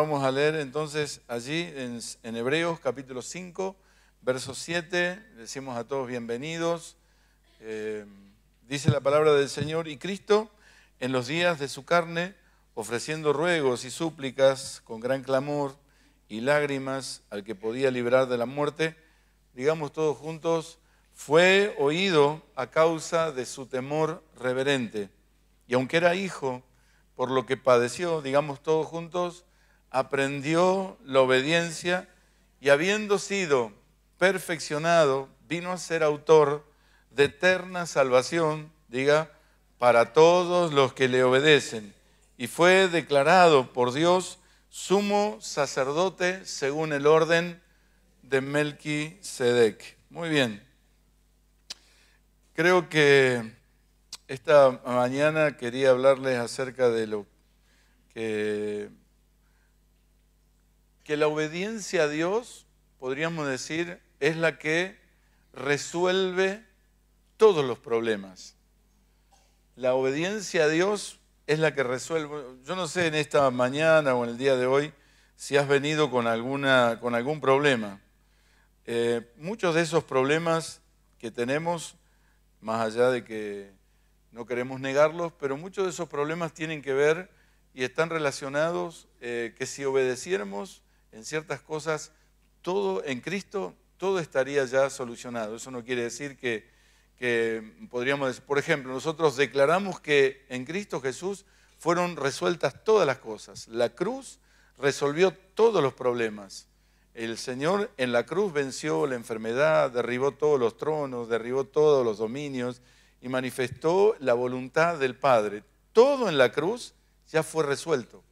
vamos a leer entonces allí en, Hebreos capítulo 5, verso 7. Decimos a todos bienvenidos. Eh, dice la palabra del Señor, y Cristo en los días de su carne, ofreciendo ruegos y súplicas con gran clamor y lágrimas al que podía librar de la muerte, digamos todos juntos, fue oído a causa de su temor reverente. Y aunque era hijo, por lo que padeció, digamos todos juntos, aprendió la obediencia y habiendo sido perfeccionado, vino a ser autor de eterna salvación, diga, para todos los que le obedecen. Y fue declarado por Dios sumo sacerdote según el orden de Melquisedec. Muy bien. Creo que esta mañana quería hablarles acerca de lo que que la obediencia a Dios, podríamos decir, es la que resuelve todos los problemas. La obediencia a Dios es la que resuelve. Yo no sé en esta mañana o en el día de hoy si has venido con, alguna, con algún problema. Eh, muchos de esos problemas que tenemos, más allá de que no queremos negarlos, pero muchos de esos problemas tienen que ver y están relacionados eh, que si obedeciéramos en ciertas cosas, todo en Cristo, todo estaría ya solucionado. Eso no quiere decir que, que podríamos decir, por ejemplo, nosotros declaramos que en Cristo Jesús fueron resueltas todas las cosas. La cruz resolvió todos los problemas. El Señor en la cruz venció la enfermedad, derribó todos los tronos, derribó todos los dominios y manifestó la voluntad del Padre. Todo en la cruz ya fue resuelto.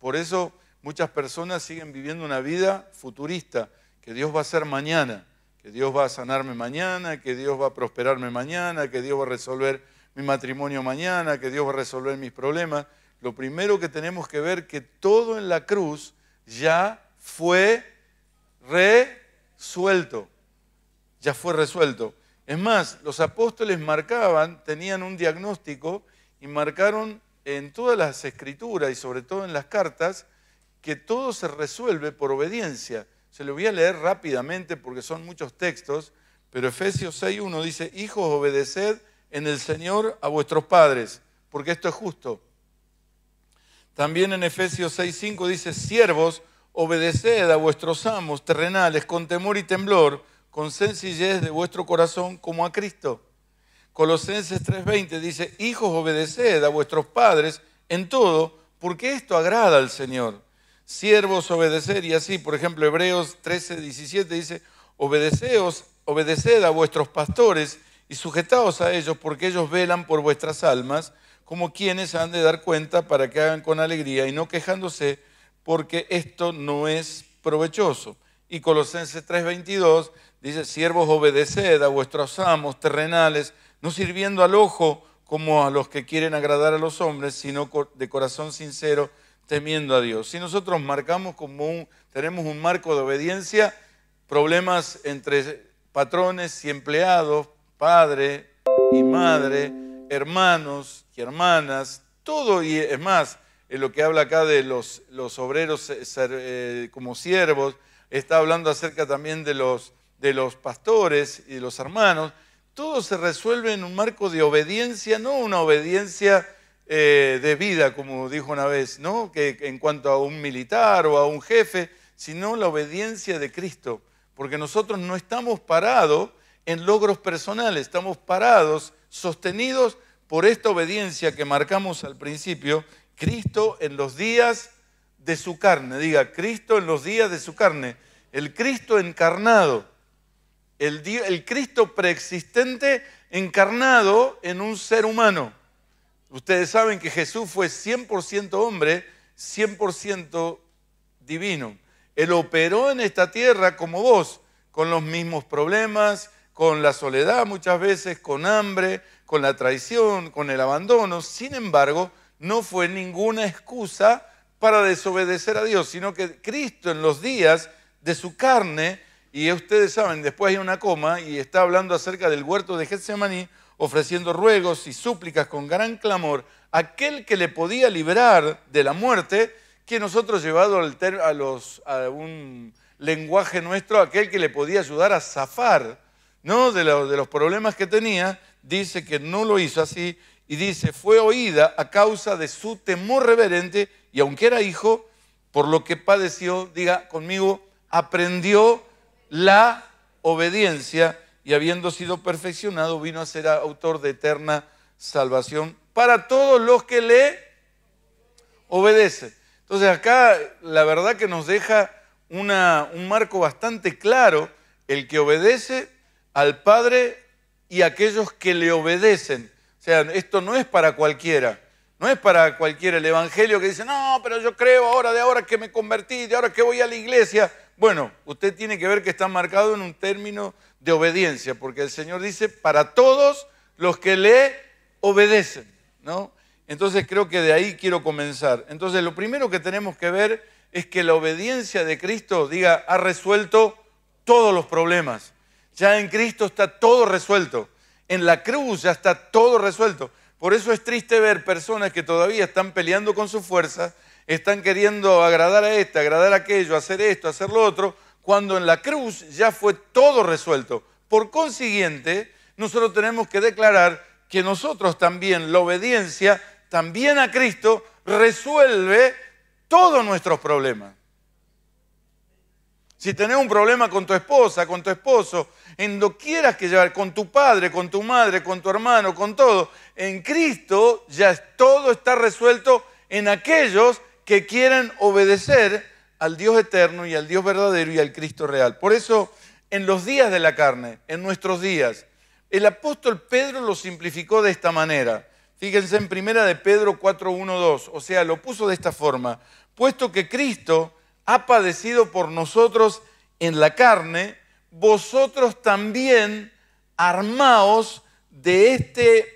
Por eso Muchas personas siguen viviendo una vida futurista, que Dios va a ser mañana, que Dios va a sanarme mañana, que Dios va a prosperarme mañana, que Dios va a resolver mi matrimonio mañana, que Dios va a resolver mis problemas. Lo primero que tenemos que ver que todo en la cruz ya fue resuelto. Ya fue resuelto. Es más, los apóstoles marcaban, tenían un diagnóstico y marcaron en todas las escrituras y sobre todo en las cartas que todo se resuelve por obediencia. Se lo voy a leer rápidamente porque son muchos textos, pero Efesios 6.1 dice, hijos, obedeced en el Señor a vuestros padres, porque esto es justo. También en Efesios 6.5 dice, siervos, obedeced a vuestros amos terrenales con temor y temblor, con sencillez de vuestro corazón como a Cristo. Colosenses 3.20 dice, hijos, obedeced a vuestros padres en todo, porque esto agrada al Señor siervos obedecer y así, por ejemplo, Hebreos 13, 17 dice, obedeceos, obedeced a vuestros pastores y sujetaos a ellos porque ellos velan por vuestras almas como quienes han de dar cuenta para que hagan con alegría y no quejándose porque esto no es provechoso. Y Colosenses 3:22 dice, siervos obedeced a vuestros amos terrenales, no sirviendo al ojo como a los que quieren agradar a los hombres, sino de corazón sincero temiendo a Dios. Si nosotros marcamos como un, tenemos un marco de obediencia, problemas entre patrones y empleados, padre y madre, hermanos y hermanas, todo y es más, en eh, lo que habla acá de los, los obreros eh, eh, como siervos, está hablando acerca también de los, de los pastores y de los hermanos, todo se resuelve en un marco de obediencia, no una obediencia eh, de vida, como dijo una vez, ¿no? Que en cuanto a un militar o a un jefe, sino la obediencia de Cristo. Porque nosotros no estamos parados en logros personales, estamos parados, sostenidos por esta obediencia que marcamos al principio, Cristo en los días de su carne, diga, Cristo en los días de su carne, el Cristo encarnado, el, el Cristo preexistente encarnado en un ser humano. Ustedes saben que Jesús fue 100% hombre, 100% divino. Él operó en esta tierra como vos, con los mismos problemas, con la soledad muchas veces, con hambre, con la traición, con el abandono. Sin embargo, no fue ninguna excusa para desobedecer a Dios, sino que Cristo en los días de su carne, y ustedes saben, después hay una coma y está hablando acerca del huerto de Getsemaní, ofreciendo ruegos y súplicas con gran clamor, aquel que le podía librar de la muerte, que nosotros llevado a, los, a un lenguaje nuestro, aquel que le podía ayudar a zafar ¿no? de, de los problemas que tenía, dice que no lo hizo así y dice, fue oída a causa de su temor reverente y aunque era hijo, por lo que padeció, diga conmigo, aprendió la obediencia y habiendo sido perfeccionado, vino a ser autor de eterna salvación para todos los que le obedecen. Entonces acá la verdad que nos deja un marco bastante claro, el que obedece al Padre y aquellos que le obedecen. O sea, esto no es para cualquiera, no es para cualquiera el Evangelio que dice, no, pero yo creo ahora de ahora que me convertí, de ahora que voy a la iglesia. Bueno, usted tiene que ver que está marcado en un término de obediencia, porque el Señor dice, para todos los que le obedecen, ¿no? Entonces creo que de ahí quiero comenzar. Entonces lo primero que tenemos que ver es que la obediencia de Cristo, diga, ha resuelto todos los problemas. Ya en Cristo está todo resuelto. En la cruz ya está todo resuelto. Por eso es triste ver personas que todavía están peleando con su fuerza, están queriendo agradar a este, agradar a aquello, hacer esto, hacer lo otro, cuando en la cruz ya fue todo resuelto. Por consiguiente, nosotros tenemos que declarar que nosotros también, la obediencia, también a Cristo, resuelve todos nuestros problemas. Si tenés un problema con tu esposa, con tu esposo, en lo quieras que llevar, con tu padre, con tu madre, con tu hermano, con todo, en Cristo ya todo está resuelto en aquellos que quieren obedecer al Dios eterno y al Dios verdadero y al Cristo real. Por eso, en los días de la carne, en nuestros días, el apóstol Pedro lo simplificó de esta manera. Fíjense en primera de Pedro 4.1.2, o sea, lo puso de esta forma, puesto que Cristo ha padecido por nosotros en la carne, vosotros también armaos de este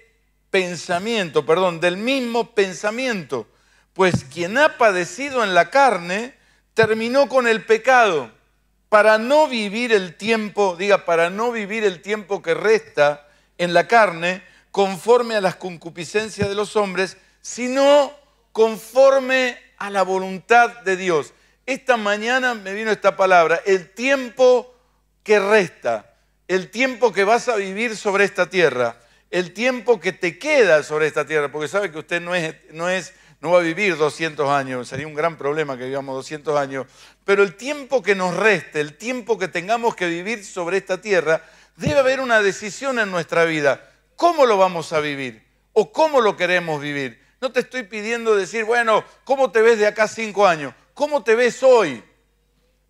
pensamiento, perdón, del mismo pensamiento, pues quien ha padecido en la carne terminó con el pecado para no vivir el tiempo, diga, para no vivir el tiempo que resta en la carne conforme a las concupiscencias de los hombres, sino conforme a la voluntad de Dios. Esta mañana me vino esta palabra, el tiempo que resta, el tiempo que vas a vivir sobre esta tierra, el tiempo que te queda sobre esta tierra, porque sabe que usted no es, no es no va a vivir 200 años, sería un gran problema que vivamos 200 años, pero el tiempo que nos reste, el tiempo que tengamos que vivir sobre esta tierra, debe haber una decisión en nuestra vida. ¿Cómo lo vamos a vivir? ¿O cómo lo queremos vivir? No te estoy pidiendo decir, bueno, ¿cómo te ves de acá cinco años? ¿Cómo te ves hoy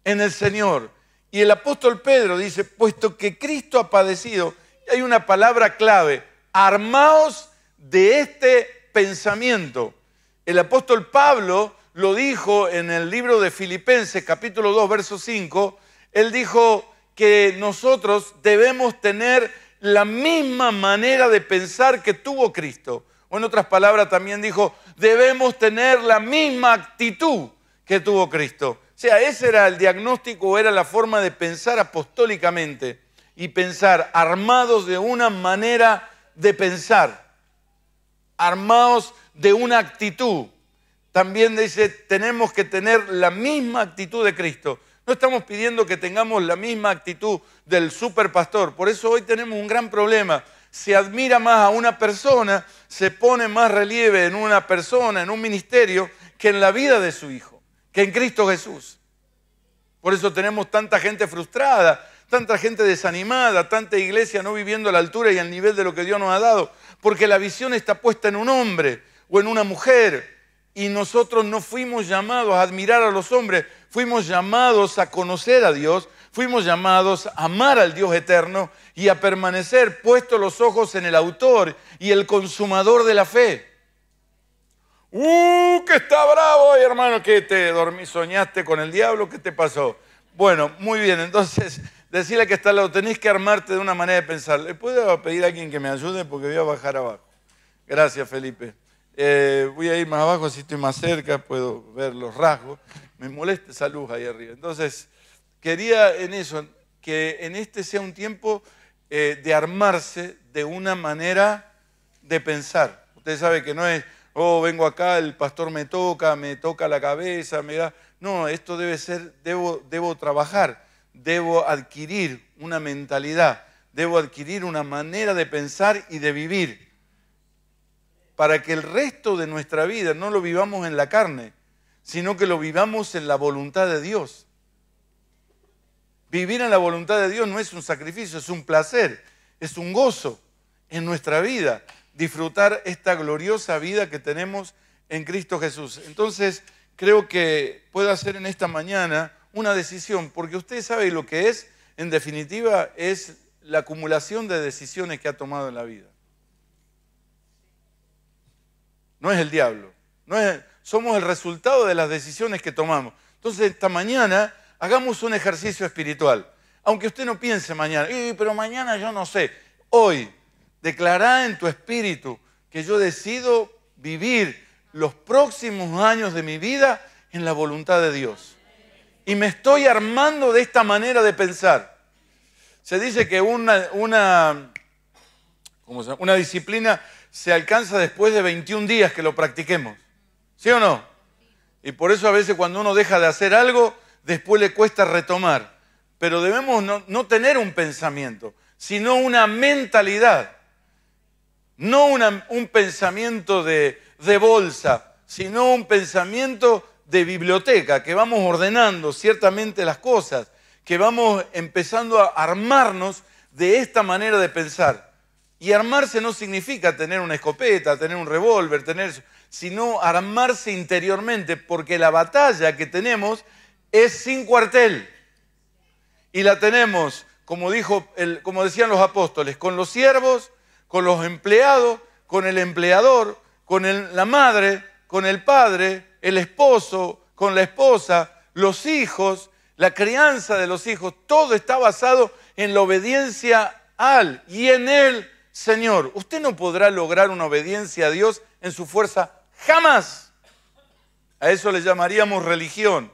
en el Señor? Y el apóstol Pedro dice, puesto que Cristo ha padecido, hay una palabra clave, armaos de este pensamiento. El apóstol Pablo lo dijo en el libro de Filipenses capítulo 2, verso 5. Él dijo que nosotros debemos tener la misma manera de pensar que tuvo Cristo. O en otras palabras también dijo, debemos tener la misma actitud que tuvo Cristo. O sea, ese era el diagnóstico, era la forma de pensar apostólicamente y pensar armados de una manera de pensar armados de una actitud. También dice, tenemos que tener la misma actitud de Cristo. No estamos pidiendo que tengamos la misma actitud del superpastor. Por eso hoy tenemos un gran problema. Se admira más a una persona, se pone más relieve en una persona, en un ministerio, que en la vida de su hijo, que en Cristo Jesús. Por eso tenemos tanta gente frustrada, tanta gente desanimada, tanta iglesia no viviendo a la altura y al nivel de lo que Dios nos ha dado porque la visión está puesta en un hombre o en una mujer. Y nosotros no fuimos llamados a admirar a los hombres, fuimos llamados a conocer a Dios, fuimos llamados a amar al Dios eterno y a permanecer puestos los ojos en el autor y el consumador de la fe. ¡Uh, que está bravo hoy, hermano! ¿Qué te dormí, soñaste con el diablo? ¿Qué te pasó? Bueno, muy bien, entonces decirle que está lado, tenés que armarte de una manera de pensar. ¿Le puedo pedir a alguien que me ayude? Porque voy a bajar abajo. Gracias, Felipe. Eh, voy a ir más abajo, si estoy más cerca, puedo ver los rasgos. Me molesta esa luz ahí arriba. Entonces, quería en eso, que en este sea un tiempo eh, de armarse de una manera de pensar. Usted sabe que no es, oh, vengo acá, el pastor me toca, me toca la cabeza, me da... No, esto debe ser, debo, debo trabajar debo adquirir una mentalidad, debo adquirir una manera de pensar y de vivir, para que el resto de nuestra vida no lo vivamos en la carne, sino que lo vivamos en la voluntad de Dios. Vivir en la voluntad de Dios no es un sacrificio, es un placer, es un gozo en nuestra vida, disfrutar esta gloriosa vida que tenemos en Cristo Jesús. Entonces, creo que puedo hacer en esta mañana una decisión, porque usted sabe lo que es, en definitiva, es la acumulación de decisiones que ha tomado en la vida. No es el diablo, no es, somos el resultado de las decisiones que tomamos. Entonces, esta mañana hagamos un ejercicio espiritual. Aunque usted no piense mañana, pero mañana yo no sé. Hoy, declará en tu espíritu que yo decido vivir los próximos años de mi vida en la voluntad de Dios y me estoy armando de esta manera de pensar. Se dice que una, una, una disciplina se alcanza después de 21 días que lo practiquemos. ¿Sí o no? Y por eso a veces cuando uno deja de hacer algo, después le cuesta retomar. Pero debemos no, tener un pensamiento, sino una mentalidad. No un pensamiento de, de bolsa, sino un pensamiento de biblioteca, que vamos ordenando ciertamente las cosas, que vamos empezando a armarnos de esta manera de pensar. Y armarse no significa tener una escopeta, tener un revólver, tener, sino armarse interiormente, porque la batalla que tenemos es sin cuartel. Y la tenemos, como, dijo el, como decían los apóstoles, con los siervos, con los empleados, con el empleador, con la madre, con el padre, el esposo con la esposa, los hijos, la crianza de los hijos, todo está basado en la obediencia al y en el Señor. Usted no podrá lograr una obediencia a Dios en su fuerza jamás. A eso le llamaríamos religión,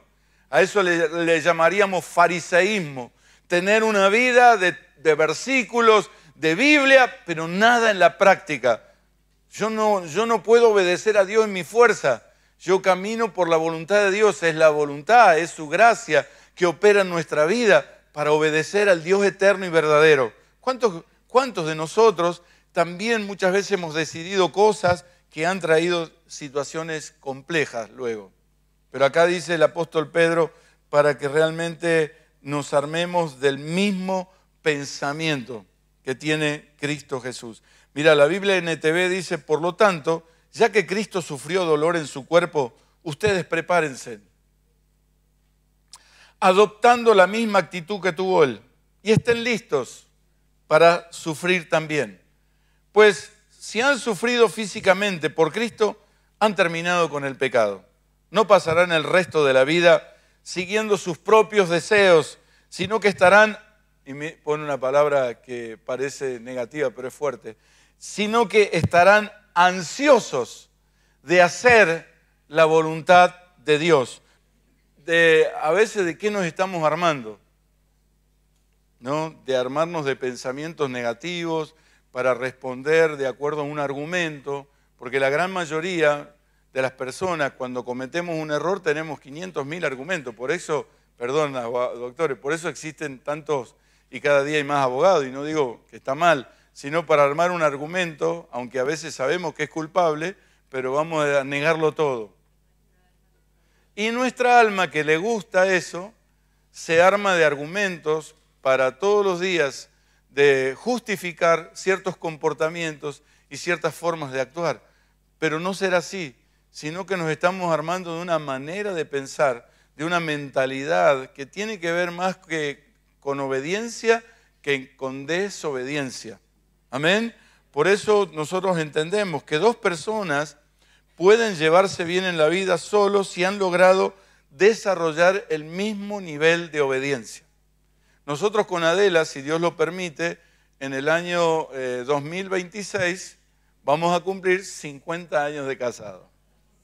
a eso le, llamaríamos fariseísmo, tener una vida de, versículos, de Biblia, pero nada en la práctica. Yo no, yo no, puedo obedecer a Dios en mi fuerza. Yo camino por la voluntad de Dios, es la voluntad, es su gracia que opera en nuestra vida para obedecer al Dios eterno y verdadero. ¿Cuántos, de nosotros también muchas veces hemos decidido cosas que han traído situaciones complejas luego? Pero acá dice el apóstol Pedro, para que realmente nos armemos del mismo pensamiento que tiene Cristo Jesús. Mira, la Biblia NTV dice, por lo tanto, ya que Cristo sufrió dolor en su cuerpo, ustedes prepárense. Adoptando la misma actitud que tuvo Él. Y estén listos para sufrir también. Pues si han sufrido físicamente por Cristo, han terminado con el pecado. No pasarán el resto de la vida siguiendo sus propios deseos, sino que estarán, y me pone una palabra que parece negativa pero es fuerte, sino que estarán ansiosos de hacer la voluntad de Dios. De, a veces de qué nos estamos armando, ¿no? De armarnos de pensamientos negativos para responder de acuerdo a un argumento, porque la gran mayoría de las personas cuando cometemos un error tenemos 500.000 argumentos, por eso, perdona, doctores, por eso existen tantos y cada día hay más abogados, y no digo que está mal, sino para armar un argumento, aunque a veces sabemos que es culpable, pero vamos a negarlo todo. Y nuestra alma que le gusta eso, se arma de argumentos para todos los días de justificar ciertos comportamientos y ciertas formas de actuar. Pero no será así, sino que nos estamos armando de una manera de pensar, de una mentalidad que tiene que ver más que con obediencia que con desobediencia. Amén. Por eso nosotros entendemos que dos personas pueden llevarse bien en la vida solo si han logrado desarrollar el mismo nivel de obediencia. Nosotros con Adela, si Dios lo permite, en el año 2026 eh, vamos a cumplir 50 años de casado.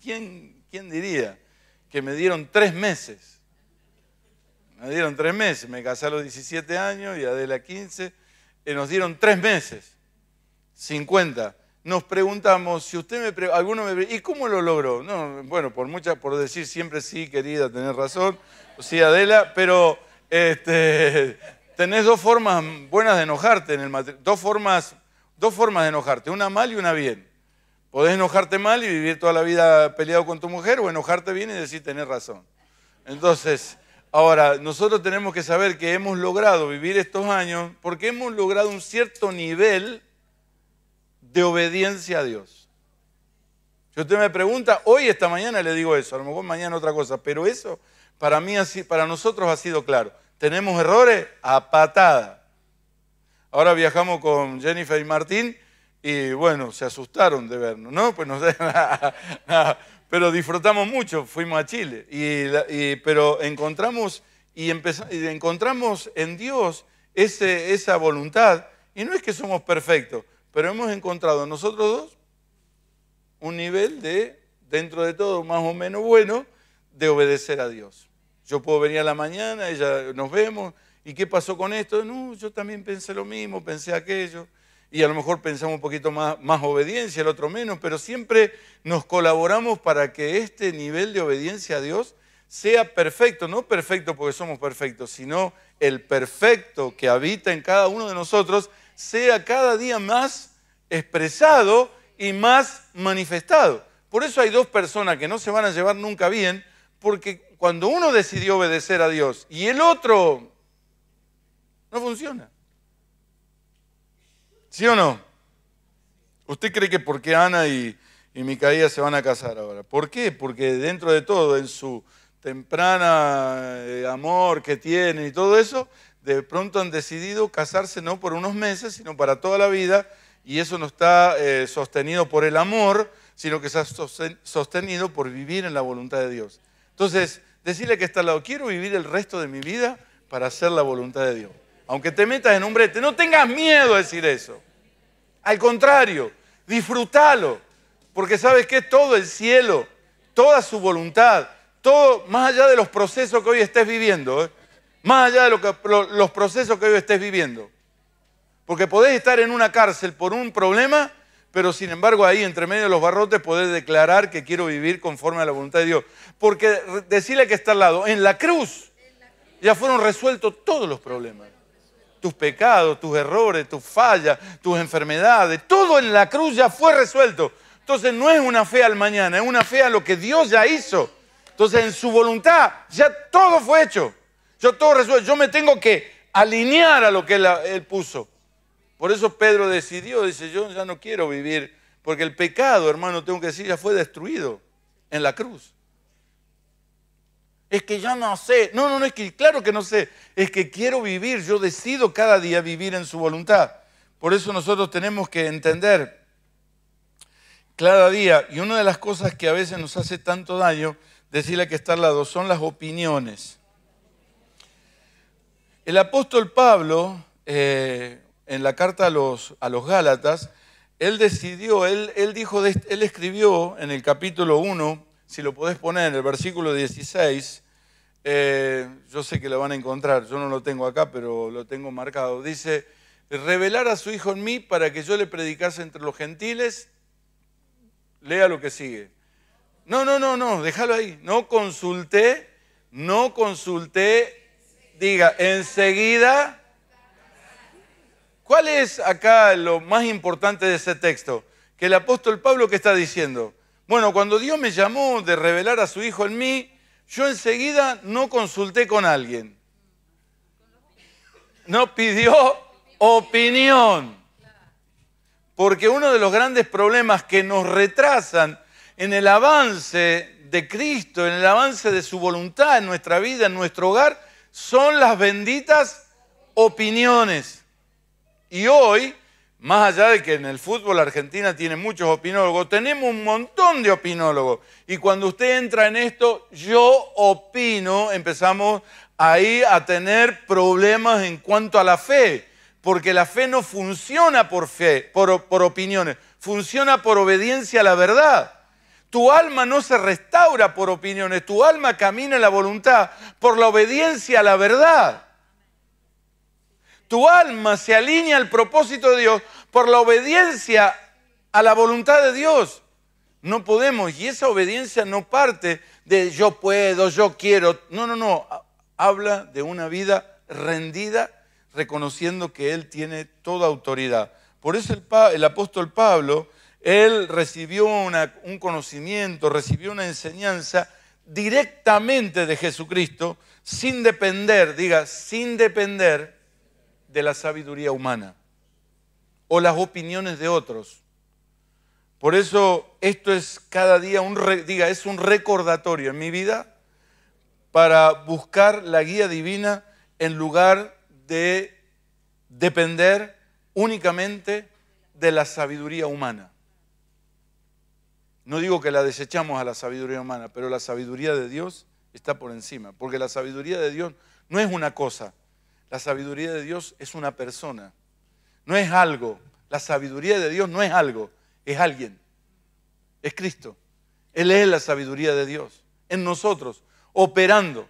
¿Quién, ¿Quién diría que me dieron tres meses? Me dieron tres meses, me casé a los 17 años y Adela 15, y eh, nos dieron tres meses. 50. Nos preguntamos, si usted me alguno me ¿y cómo lo logró? No, bueno, por por decir siempre sí, querida, tenés razón, sí, Adela, pero este, tenés dos formas buenas de enojarte en el dos formas, dos formas de enojarte, una mal y una bien. Podés enojarte mal y vivir toda la vida peleado con tu mujer o enojarte bien y decir tenés razón. Entonces, ahora, nosotros tenemos que saber que hemos logrado vivir estos años porque hemos logrado un cierto nivel de obediencia a Dios. Si usted me pregunta, hoy esta mañana le digo eso, a lo mejor mañana otra cosa, pero eso para mí, para nosotros ha sido claro. Tenemos errores a patada. Ahora viajamos con Jennifer y Martín y bueno, se asustaron de vernos, ¿no? Pues no sé, pero disfrutamos mucho, fuimos a Chile, y, pero encontramos, y, y, encontramos en Dios ese, esa voluntad, y no es que somos perfectos, pero hemos encontrado nosotros dos un nivel de, dentro de todo, más o menos bueno, de obedecer a Dios. Yo puedo venir a la mañana, ella nos vemos, ¿y qué pasó con esto? No, yo también pensé lo mismo, pensé aquello, y a lo mejor pensamos un poquito más, más obediencia, el otro menos, pero siempre nos colaboramos para que este nivel de obediencia a Dios sea perfecto, no perfecto porque somos perfectos, sino el perfecto que habita en cada uno de nosotros sea cada día más expresado y más manifestado. Por eso hay dos personas que no se van a llevar nunca bien, porque cuando uno decidió obedecer a Dios y el otro no funciona. ¿Sí o no? ¿Usted cree que por qué Ana y, Micaía se van a casar ahora? ¿Por qué? Porque dentro de todo, en su temprana eh, amor que tiene y todo eso, de pronto han decidido casarse no por unos meses, sino para toda la vida, y eso no está eh, sostenido por el amor, sino que está sostenido por vivir en la voluntad de Dios. Entonces, decirle que está al lado, quiero vivir el resto de mi vida para hacer la voluntad de Dios. Aunque te metas en un brete, no tengas miedo a decir eso. Al contrario, disfrútalo, porque sabes que todo el cielo, toda su voluntad, todo, más allá de los procesos que hoy estés viviendo, eh, más allá de los procesos que hoy estés viviendo. Porque podés estar en una cárcel por un problema, pero sin embargo ahí entre medio de los barrotes podés declarar que quiero vivir conforme a la voluntad de Dios. Porque decirle que está al lado, en la cruz ya fueron resueltos todos los problemas. Tus pecados, tus errores, tus fallas, tus enfermedades, todo en la cruz ya fue resuelto. Entonces no es una fe al mañana, es una fe a lo que Dios ya hizo. Entonces en su voluntad ya todo fue hecho. Yo todo resuelvo, yo me tengo que alinear a lo que él, puso. Por eso Pedro decidió, dice, yo ya no quiero vivir, porque el pecado, hermano, tengo que decir, ya fue destruido en la cruz. Es que ya no sé, no, no, no, es que claro que no sé, es que quiero vivir, yo decido cada día vivir en su voluntad. Por eso nosotros tenemos que entender cada día, y una de las cosas que a veces nos hace tanto daño, decirle que está al lado, son las opiniones. El apóstol Pablo, eh, en la carta a los, a los Gálatas, él decidió, él, él, dijo, él escribió en el capítulo 1, si lo podés poner en el versículo 16, eh, yo sé que lo van a encontrar, yo no lo tengo acá, pero lo tengo marcado. Dice, revelar a su hijo en mí para que yo le predicase entre los gentiles. Lea lo que sigue. No, no, no, no, déjalo ahí. No consulté, no consulté Diga, enseguida. ¿Cuál es acá lo más importante de ese texto? Que el apóstol Pablo que está diciendo, bueno, cuando Dios me llamó de revelar a su hijo en mí, yo enseguida no consulté con alguien. No pidió opinión. Porque uno de los grandes problemas que nos retrasan en el avance de Cristo, en el avance de su voluntad en nuestra vida, en nuestro hogar, son las benditas opiniones. Y hoy, más allá de que en el fútbol Argentina tiene muchos opinólogos, tenemos un montón de opinólogos. Y cuando usted entra en esto, yo opino, empezamos ahí a tener problemas en cuanto a la fe, porque la fe no funciona por fe, por, por opiniones, funciona por obediencia a la verdad. Tu alma no se restaura por opiniones, tu alma camina en la voluntad, por la obediencia a la verdad. Tu alma se alinea al propósito de Dios por la obediencia a la voluntad de Dios. No podemos, y esa obediencia no parte de yo puedo, yo quiero. No, no, no. Habla de una vida rendida, reconociendo que Él tiene toda autoridad. Por eso el, el apóstol Pablo él recibió un conocimiento, recibió una enseñanza directamente de Jesucristo, sin depender, diga, sin depender de la sabiduría humana o las opiniones de otros. Por eso esto es cada día un, diga, es un recordatorio en mi vida para buscar la guía divina en lugar de depender únicamente de la sabiduría humana. No digo que la desechamos a la sabiduría humana, pero la sabiduría de Dios está por encima, porque la sabiduría de Dios no es una cosa, la sabiduría de Dios es una persona, no es algo, la sabiduría de Dios no es algo, es alguien, es Cristo. Él es la sabiduría de Dios en nosotros, operando.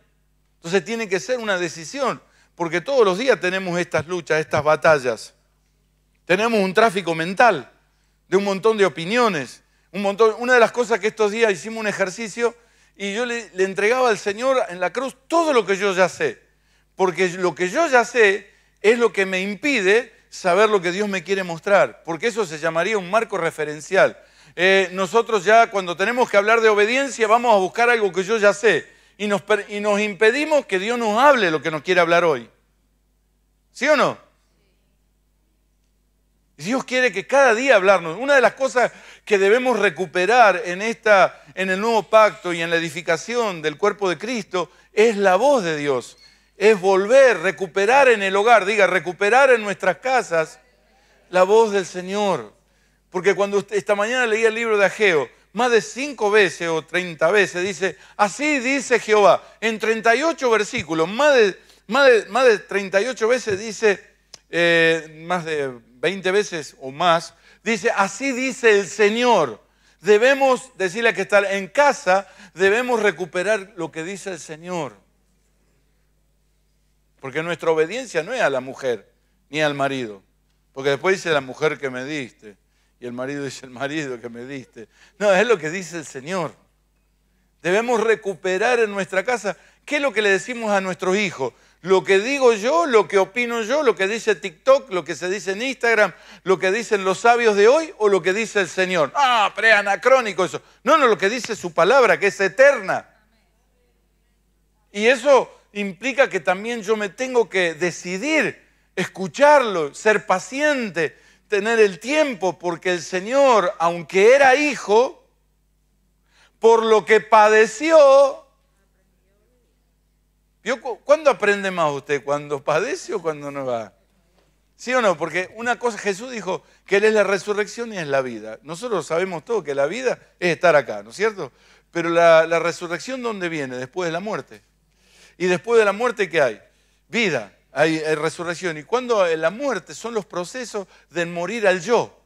Entonces tiene que ser una decisión, porque todos los días tenemos estas luchas, estas batallas. Tenemos un tráfico mental de un montón de opiniones, una de las cosas que estos días hicimos un ejercicio y yo le, entregaba al Señor en la cruz todo lo que yo ya sé. Porque lo que yo ya sé es lo que me impide saber lo que Dios me quiere mostrar, porque eso se llamaría un marco referencial. Eh, nosotros ya cuando tenemos que hablar de obediencia vamos a buscar algo que yo ya sé y nos, y nos impedimos que Dios nos hable lo que nos quiere hablar hoy. ¿Sí o no? Dios quiere que cada día hablarnos. Una de las cosas que debemos recuperar en, esta, en el nuevo pacto y en la edificación del cuerpo de Cristo es la voz de Dios. Es volver, recuperar en el hogar, diga, recuperar en nuestras casas la voz del Señor. Porque cuando esta mañana leía el libro de Ageo, más de cinco veces o treinta veces dice, así dice Jehová, en 38 versículos, más de, más de, más de 38 veces dice, eh, más de 20 veces o más, Dice, así dice el Señor. Debemos decirle que estar en casa, debemos recuperar lo que dice el Señor. Porque nuestra obediencia no es a la mujer ni al marido. Porque después dice la mujer que me diste. Y el marido dice el marido que me diste. No, es lo que dice el Señor. Debemos recuperar en nuestra casa ¿Qué es lo que le decimos a nuestros hijos? Lo que digo yo, lo que opino yo, lo que dice TikTok, lo que se dice en Instagram, lo que dicen los sabios de hoy o lo que dice el Señor. Ah, preanacrónico eso. No, no, lo que dice su palabra, que es eterna. Y eso implica que también yo me tengo que decidir, escucharlo, ser paciente, tener el tiempo, porque el Señor, aunque era hijo, por lo que padeció, ¿Cuándo aprende más usted? ¿Cuando padece o cuando no va? ¿Sí o no? Porque una cosa, Jesús dijo que Él es la resurrección y es la vida. Nosotros sabemos todo, que la vida es estar acá, ¿no es cierto? Pero la, resurrección, ¿dónde viene? Después de la muerte. ¿Y después de la muerte qué hay? Vida, hay, resurrección. ¿Y cuando eh, la muerte son los procesos de morir al yo?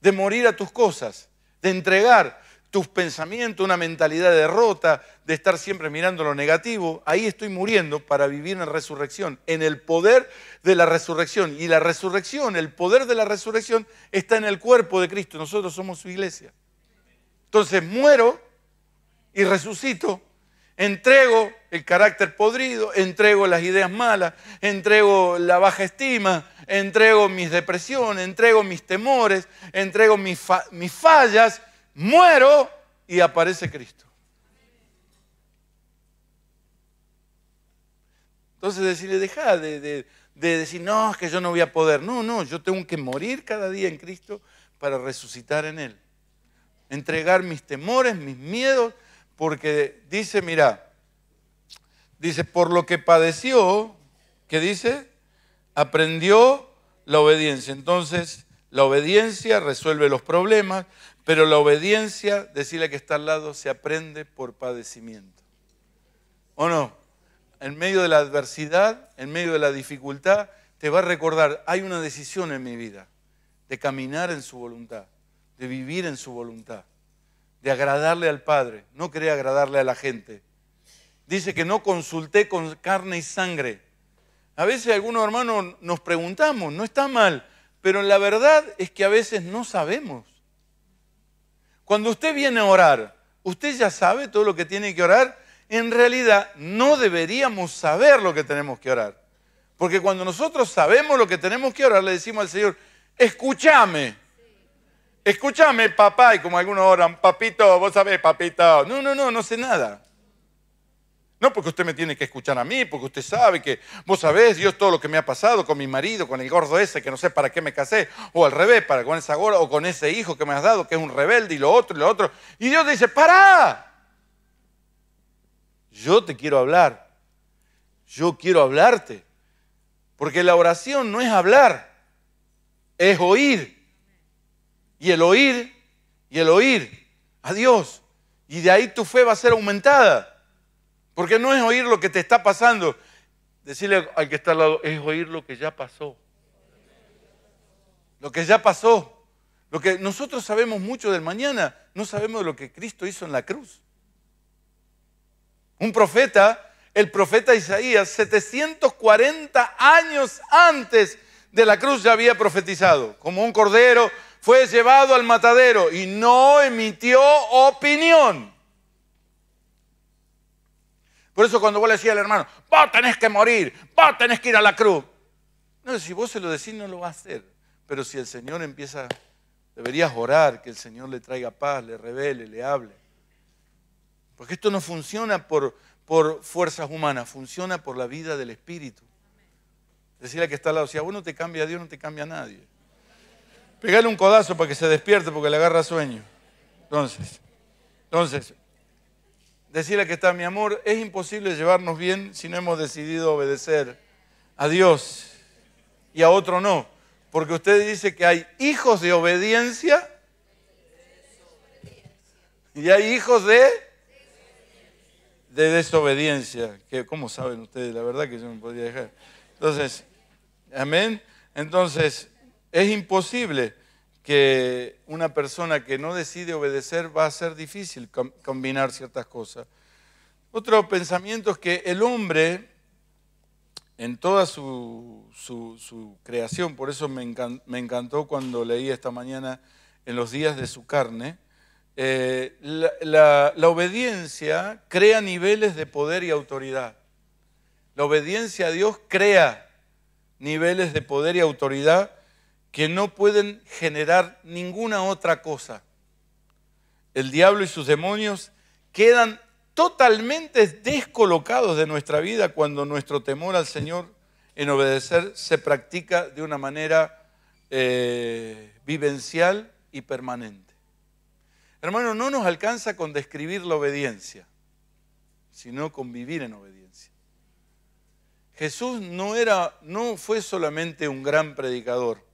De morir a tus cosas, de entregar, tus pensamientos, una mentalidad de derrota, de estar siempre mirando lo negativo. Ahí estoy muriendo para vivir en resurrección, en el poder de la resurrección. Y la resurrección, el poder de la resurrección está en el cuerpo de Cristo. Nosotros somos su iglesia. Entonces muero y resucito. Entrego el carácter podrido, entrego las ideas malas, entrego la baja estima, entrego mis depresiones, entrego mis temores, entrego mis fallas muero y aparece Cristo. Entonces decirle, deja de, decir, no, es que yo no voy a poder. No, no, yo tengo que morir cada día en Cristo para resucitar en Él. Entregar mis temores, mis miedos, porque dice, mira, dice, por lo que padeció, ¿qué dice? Aprendió la obediencia. Entonces, la obediencia resuelve los problemas, pero la obediencia, decirle que está al lado, se aprende por padecimiento. ¿O no? En medio de la adversidad, en medio de la dificultad, te va a recordar, hay una decisión en mi vida, de caminar en su voluntad, de vivir en su voluntad, de agradarle al Padre, no quería agradarle a la gente. Dice que no consulté con carne y sangre. A veces algunos hermanos nos preguntamos, no está mal, pero la verdad es que a veces no sabemos. Cuando usted viene a orar, usted ya sabe todo lo que tiene que orar. En realidad no deberíamos saber lo que tenemos que orar. Porque cuando nosotros sabemos lo que tenemos que orar, le decimos al Señor, escúchame. Escúchame, papá, y como algunos oran, papito, vos sabés, papito. No, no, no, no sé nada porque usted me tiene que escuchar a mí, porque usted sabe que, vos sabés, Dios, todo lo que me ha pasado con mi marido, con el gordo ese, que no sé para qué me casé, o al revés, para con esa gorda, o con ese hijo que me has dado, que es un rebelde, y lo otro, y lo otro. Y Dios dice, pará, yo te quiero hablar, yo quiero hablarte, porque la oración no es hablar, es oír. Y el oír, y el oír a Dios. Y de ahí tu fe va a ser aumentada. Porque no es oír lo que te está pasando. Decirle al que está al lado, es oír lo que ya pasó. Lo que ya pasó. Lo que nosotros sabemos mucho del mañana, no sabemos lo que Cristo hizo en la cruz. Un profeta, el profeta Isaías, 740 años antes de la cruz ya había profetizado. Como un cordero fue llevado al matadero y no emitió opinión. Por eso cuando vos le decís al hermano, vos tenés que morir, vos tenés que ir a la cruz. No, si vos se lo decís no lo va a hacer. Pero si el Señor empieza, deberías orar, que el Señor le traiga paz, le revele, le hable. Porque esto no funciona por, por fuerzas humanas, funciona por la vida del Espíritu. Decirle que está al lado, si a vos no te cambia a Dios, no te cambia a nadie. Pegale un codazo para que se despierte porque le agarra sueño. Entonces, entonces, Decirle que está mi amor, es imposible llevarnos bien si no hemos decidido obedecer a Dios y a otro no. Porque usted dice que hay hijos de obediencia y hay hijos de, desobediencia. Que, ¿Cómo saben ustedes? La verdad que yo me podría dejar. Entonces, amén. Entonces, es imposible que una persona que no decide obedecer va a ser difícil combinar ciertas cosas. Otro pensamiento es que el hombre, en toda su, creación, por eso me, encantó cuando leí esta mañana en los días de su carne, eh, la obediencia crea niveles de poder y autoridad. La obediencia a Dios crea niveles de poder y autoridad que no pueden generar ninguna otra cosa. El diablo y sus demonios quedan totalmente descolocados de nuestra vida cuando nuestro temor al Señor en obedecer se practica de una manera eh, vivencial y permanente. Hermano, no nos alcanza con describir la obediencia, sino con vivir en obediencia. Jesús no era, no fue solamente un gran predicador.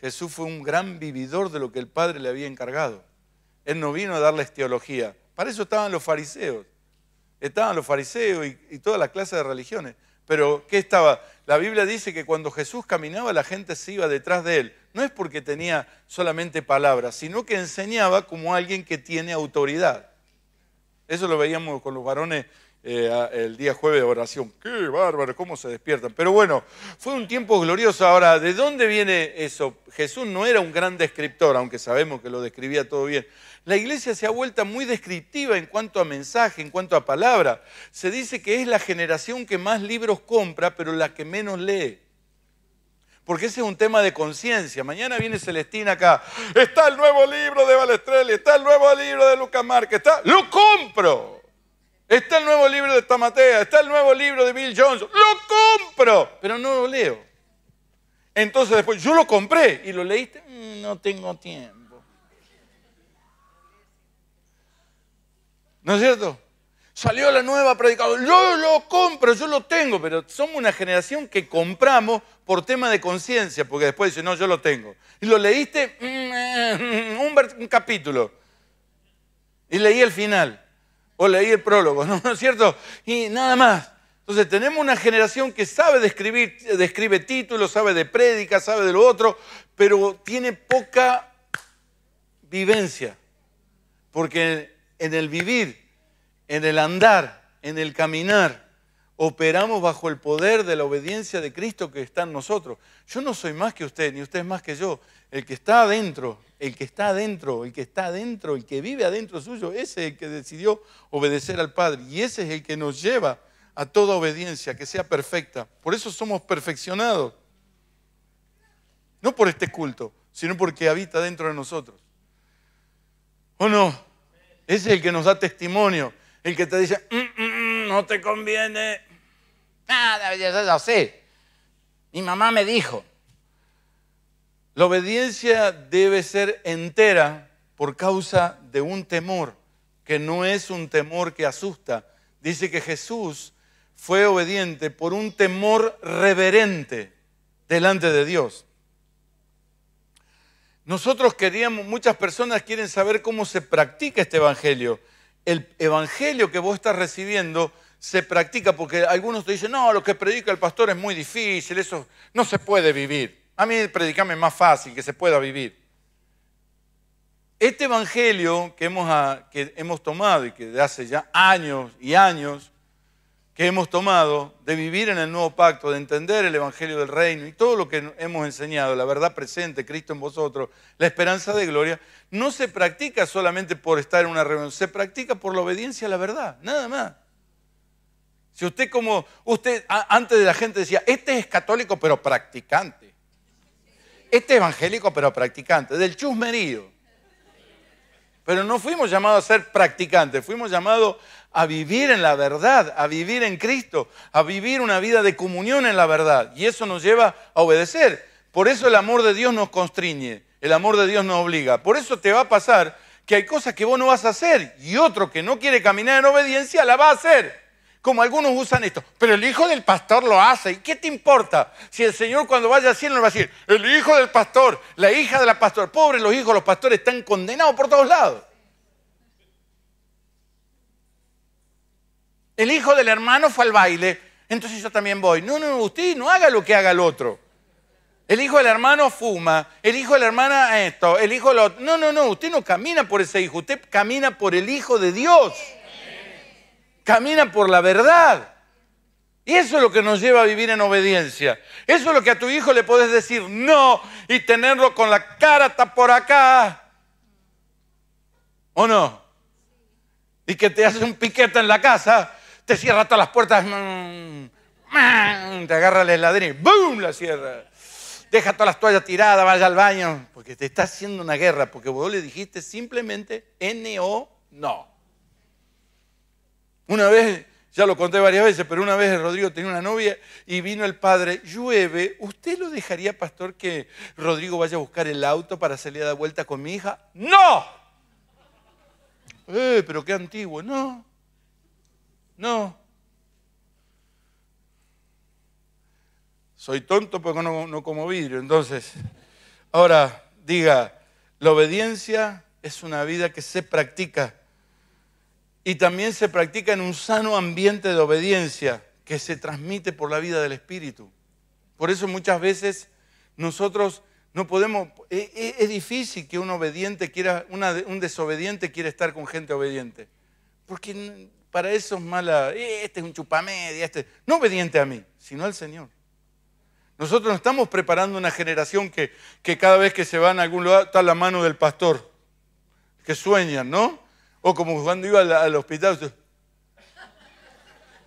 Jesús fue un gran vividor de lo que el Padre le había encargado. Él no vino a darles teología. Para eso estaban los fariseos. Estaban los fariseos y, y toda la clase de religiones. Pero, ¿qué estaba? La Biblia dice que cuando Jesús caminaba la gente se iba detrás de él. No es porque tenía solamente palabras, sino que enseñaba como alguien que tiene autoridad. Eso lo veíamos con los varones eh, el día jueves de oración. ¡Qué bárbaro! ¿Cómo se despiertan? Pero bueno, fue un tiempo glorioso. Ahora, ¿de dónde viene eso? Jesús no era un gran descriptor, aunque sabemos que lo describía todo bien. La iglesia se ha vuelto muy descriptiva en cuanto a mensaje, en cuanto a palabra. Se dice que es la generación que más libros compra, pero la que menos lee porque ese es un tema de conciencia. Mañana viene Celestina acá. Está el nuevo libro de Balestrelli, está el nuevo libro de Lucas Márquez, está. ¡Lo compro! Está el nuevo libro de Tamatea, está el nuevo libro de Bill Johnson. Lo compro, pero no lo leo. Entonces después, yo lo compré y lo leíste. Mm, no tengo tiempo. ¿No es cierto? Salió la nueva predicadora. Yo lo compro, yo lo tengo, pero somos una generación que compramos por tema de conciencia, porque después dice, no, yo lo tengo. Y lo leíste mm, eh, un capítulo. Y leí el final o leí el prólogo, ¿no? es cierto? Y nada más. Entonces tenemos una generación que sabe describir, describe títulos, sabe de prédica, sabe de lo otro, pero tiene poca vivencia. Porque en el vivir, en el andar, en el caminar, operamos bajo el poder de la obediencia de Cristo que está en nosotros. Yo no soy más que usted, ni usted es más que yo. El que está adentro, el que está adentro, el que está adentro, el que vive adentro suyo, ese es el que decidió obedecer al Padre. Y ese es el que nos lleva a toda obediencia, que sea perfecta. Por eso somos perfeccionados. No por este culto, sino porque habita dentro de nosotros. ¿O no? Ese es el que nos da testimonio, el que te dice, mm, mm, mm, no te conviene. Nada, ya lo sé. Mi mamá me dijo, la obediencia debe ser entera por causa de un temor, que no es un temor que asusta. Dice que Jesús fue obediente por un temor reverente delante de Dios. Nosotros queríamos, muchas personas quieren saber cómo se practica este Evangelio. El Evangelio que vos estás recibiendo se practica, porque algunos te dicen, no, lo que predica el pastor es muy difícil, eso no se puede vivir. A mí es más fácil, que se pueda vivir. Este evangelio que hemos, ah, que hemos tomado y que de hace ya años y años que hemos tomado de vivir en el nuevo pacto, de entender el evangelio del reino y todo lo que hemos enseñado, la verdad presente, Cristo en vosotros, la esperanza de gloria, no se practica solamente por estar en una reunión, se practica por la obediencia a la verdad, nada más. Si usted como, usted antes de la gente decía, este es católico pero practicante. Este es evangélico pero practicante, del chusmerío. Pero no fuimos llamados a ser practicantes, fuimos llamados a vivir en la verdad, a vivir en Cristo, a vivir una vida de comunión en la verdad. Y eso nos lleva a obedecer. Por eso el amor de Dios nos constriñe, el amor de Dios nos obliga. Por eso te va a pasar que hay cosas que vos no vas a hacer y otro que no quiere caminar en obediencia la va a hacer como algunos usan esto. Pero el hijo del pastor lo hace. ¿Y qué te importa? Si el Señor cuando vaya al cielo va a decir, el hijo del pastor, la hija de la pastor. pobre los hijos, los pastores están condenados por todos lados. El hijo del hermano fue al baile, entonces yo también voy. No, no, usted no haga lo que haga el otro. El hijo del hermano fuma, el hijo de la hermana esto, el hijo lo otro. No, no, no, usted no camina por ese hijo, usted camina por el hijo de Dios camina por la verdad. Y eso es lo que nos lleva a vivir en obediencia. Eso es lo que a tu hijo le puedes decir no y tenerlo con la cara hasta por acá. ¿O no? Y que te haces un piquete en la casa, te cierra todas las puertas, mm, mm, te agarra el y ¡boom! la cierra. Deja todas las toallas tiradas, vaya al baño, porque te está haciendo una guerra, porque vos le dijiste simplemente N-O, no. Una vez, ya lo conté varias veces, pero una vez Rodrigo tenía una novia y vino el padre, llueve, ¿usted lo dejaría, pastor, que Rodrigo vaya a buscar el auto para salir a dar vuelta con mi hija? ¡No! Eh, pero qué antiguo, no. No. Soy tonto porque no, no como vidrio, entonces. Ahora, diga, la obediencia es una vida que se practica y también se practica en un sano ambiente de obediencia que se transmite por la vida del Espíritu. Por eso muchas veces nosotros no podemos, e, e, es, difícil que un obediente quiera, un desobediente quiera estar con gente obediente, porque para eso es mala, eh, este es un chupamedia, este, no obediente a mí, sino al Señor. Nosotros no estamos preparando una generación que, que cada vez que se van a algún lugar está la mano del pastor, que sueñan, ¿no? O como cuando iba al, hospital,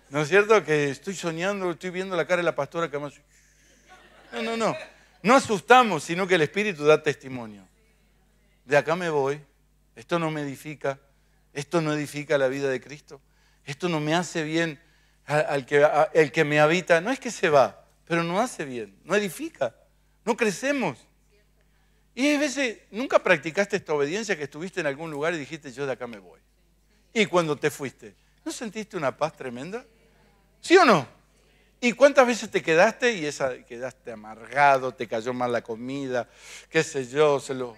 ¿no es cierto? Que estoy soñando, estoy viendo la cara de la pastora que más... No, no, no. No asustamos, sino que el Espíritu da testimonio. De acá me voy, esto no me edifica, esto no edifica la vida de Cristo, esto no me hace bien al que, al que me habita. No es que se va, pero no hace bien, no edifica, no crecemos. Y a veces, nunca practicaste esta obediencia que estuviste en algún lugar y dijiste, yo de acá me voy. Y cuando te fuiste, ¿no sentiste una paz tremenda? ¿Sí o no? ¿Y cuántas veces te quedaste y esa, quedaste amargado, te cayó mal la comida, qué sé yo, se lo,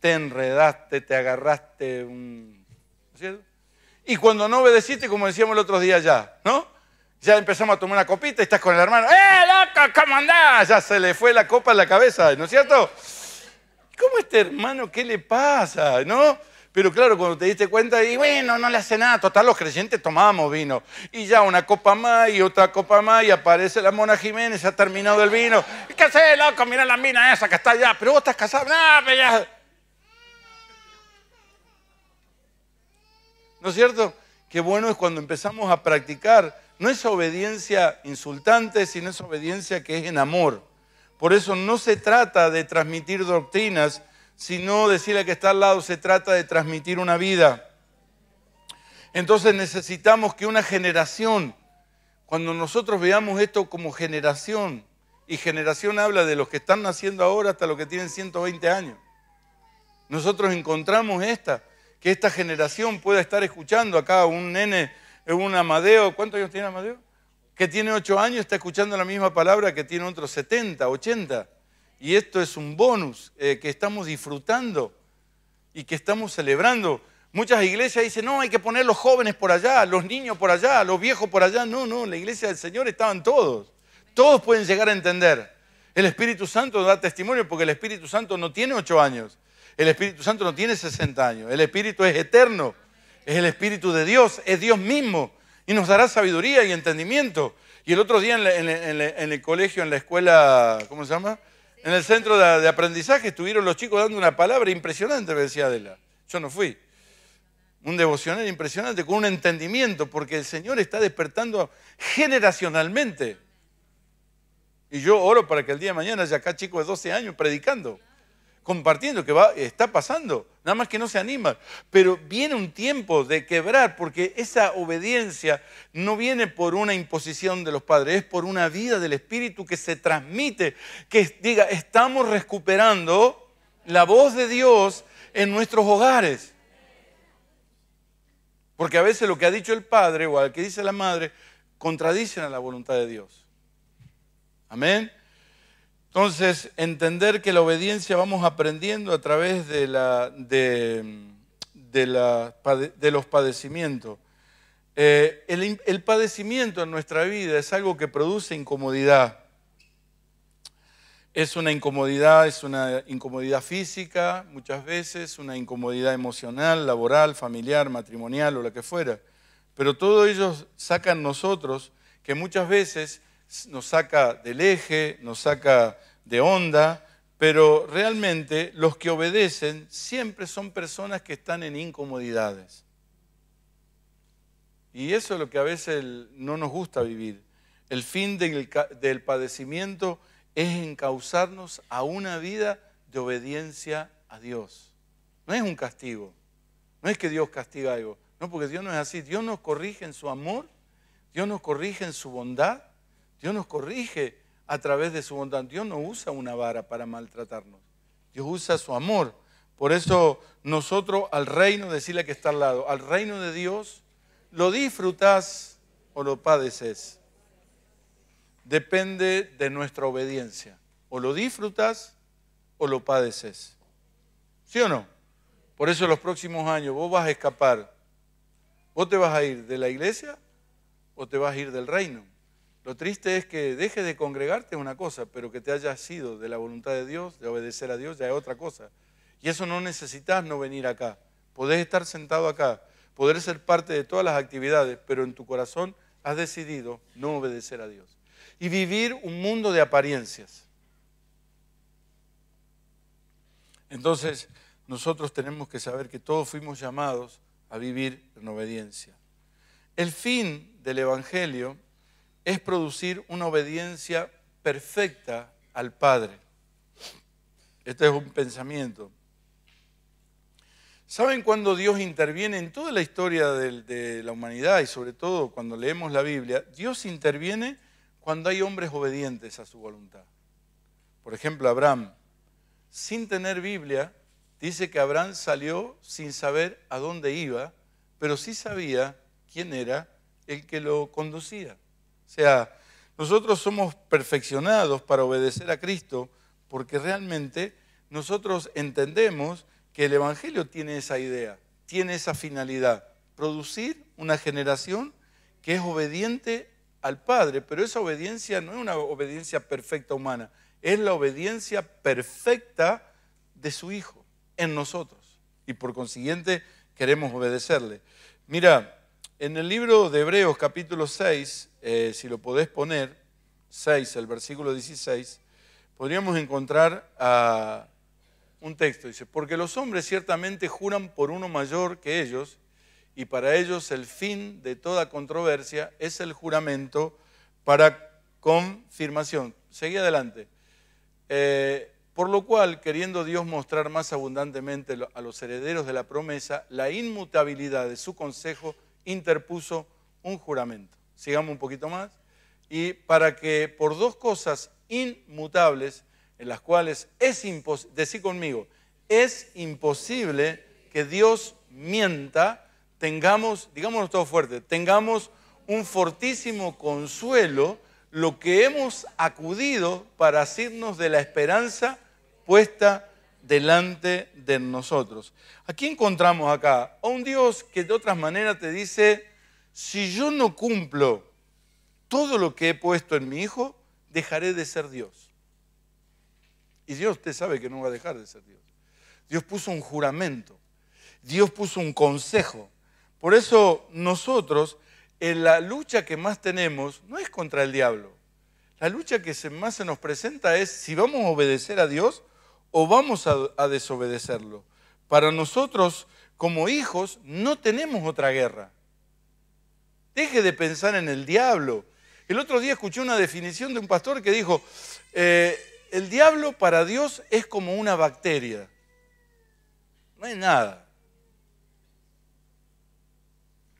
te enredaste, te agarraste un... ¿no es cierto? Y cuando no obedeciste, como decíamos el otro día ya, ¿no? Ya empezamos a tomar una copita y estás con el hermano, ¡eh, loco, cómo Ya se le fue la copa en la cabeza, ¿no es cierto? ¿Cómo este hermano qué le pasa? ¿No? Pero claro, cuando te diste cuenta, y bueno, no le hace nada, total, los creyentes tomamos vino. Y ya una copa más y otra copa más, y aparece la Mona Jiménez, ha terminado el vino. qué sé, loco? Mira la mina esa que está allá, pero vos estás casado. No, ¿No es cierto? Qué bueno es cuando empezamos a practicar. No es obediencia insultante, sino es obediencia que es en amor. Por eso no se trata de transmitir doctrinas, sino decirle que está al lado, se trata de transmitir una vida. Entonces necesitamos que una generación, cuando nosotros veamos esto como generación, y generación habla de los que están naciendo ahora hasta los que tienen 120 años, nosotros encontramos esta, que esta generación pueda estar escuchando acá un nene, un Amadeo, ¿cuántos años tiene Amadeo? que tiene ocho años está escuchando la misma palabra que tiene otros 70, 80. Y esto es un bonus eh, que estamos disfrutando y que estamos celebrando. Muchas iglesias dicen, no, hay que poner los jóvenes por allá, los niños por allá, los viejos por allá. No, no, en la iglesia del Señor estaban todos. Todos pueden llegar a entender. El Espíritu Santo da testimonio porque el Espíritu Santo no tiene ocho años. El Espíritu Santo no tiene 60 años. El Espíritu es eterno. Es el Espíritu de Dios. Es Dios mismo y nos dará sabiduría y entendimiento. Y el otro día en, el colegio, en la escuela, ¿cómo se llama? En el centro de, aprendizaje estuvieron los chicos dando una palabra impresionante, me decía Adela. Yo no fui. Un devocional impresionante, con un entendimiento, porque el Señor está despertando generacionalmente. Y yo oro para que el día de mañana haya acá chicos de 12 años predicando compartiendo que va, está pasando, nada más que no se anima. Pero viene un tiempo de quebrar, porque esa obediencia no viene por una imposición de los padres, es por una vida del Espíritu que se transmite, que diga, estamos recuperando la voz de Dios en nuestros hogares. Porque a veces lo que ha dicho el padre o al que dice la madre contradicen a la voluntad de Dios. Amén. Entonces, entender que la obediencia vamos aprendiendo a través de, los padecimientos. Eh, el, padecimiento en nuestra vida es algo que produce incomodidad. Es una incomodidad, es una incomodidad física muchas veces, una incomodidad emocional, laboral, familiar, matrimonial o la que fuera. Pero todo ello sacan nosotros que muchas veces nos saca del eje, nos saca de onda, pero realmente los que obedecen siempre son personas que están en incomodidades. Y eso es lo que a veces no nos gusta vivir. El fin del, padecimiento es encauzarnos a una vida de obediencia a Dios. No es un castigo, no es que Dios castiga algo, no, porque Dios no es así. Dios nos corrige en su amor, Dios nos corrige en su bondad, Dios nos corrige a través de su bondad. Dios no usa una vara para maltratarnos. Dios usa su amor. Por eso nosotros al reino, decirle que está al lado, al reino de Dios, lo disfrutas o lo padeces. Depende de nuestra obediencia. O lo disfrutas o lo padeces. ¿Sí o no? Por eso los próximos años vos vas a escapar. Vos te vas a ir de la iglesia o te vas a ir del reino. Lo triste es que dejes de congregarte es una cosa, pero que te haya sido de la voluntad de Dios, de obedecer a Dios, ya es otra cosa. Y eso no necesitas no venir acá. Podés estar sentado acá, poder ser parte de todas las actividades, pero en tu corazón has decidido no obedecer a Dios. Y vivir un mundo de apariencias. Entonces, nosotros tenemos que saber que todos fuimos llamados a vivir en obediencia. El fin del Evangelio es producir una obediencia perfecta al Padre. Este es un pensamiento. ¿Saben cuando Dios interviene en toda la historia de, de, la humanidad y sobre todo cuando leemos la Biblia? Dios interviene cuando hay hombres obedientes a su voluntad. Por ejemplo, Abraham, sin tener Biblia, dice que Abraham salió sin saber a dónde iba, pero sí sabía quién era el que lo conducía. O sea, nosotros somos perfeccionados para obedecer a Cristo porque realmente nosotros entendemos que el Evangelio tiene esa idea, tiene esa finalidad, producir una generación que es obediente al Padre, pero esa obediencia no es una obediencia perfecta humana, es la obediencia perfecta de su Hijo en nosotros. Y por consiguiente queremos obedecerle. Mira, en el libro de Hebreos capítulo 6, eh, si lo podés poner, 6, el versículo 16, podríamos encontrar ah, un texto. Dice, porque los hombres ciertamente juran por uno mayor que ellos, y para ellos el fin de toda controversia es el juramento para confirmación. Seguí adelante. Eh, por lo cual, queriendo Dios mostrar más abundantemente a los herederos de la promesa la inmutabilidad de su consejo, interpuso un juramento sigamos un poquito más, y para que por dos cosas inmutables, en las cuales es imposible, decir conmigo, es imposible que Dios mienta, tengamos, digámoslo todo fuerte, tengamos un fortísimo consuelo lo que hemos acudido para asirnos de la esperanza puesta delante de nosotros. Aquí encontramos acá a un Dios que de otras maneras te dice, si yo no cumplo todo lo que he puesto en mi hijo, dejaré de ser Dios. Y Dios usted sabe que no va a dejar de ser Dios. Dios puso un juramento, Dios puso un consejo. Por eso nosotros, en la lucha que más tenemos, no es contra el diablo. La lucha que más se nos presenta es si vamos a obedecer a Dios o vamos a desobedecerlo. Para nosotros, como hijos, no tenemos otra guerra. Deje de pensar en el diablo. El otro día escuché una definición de un pastor que dijo, eh, el diablo para Dios es como una bacteria. No es nada.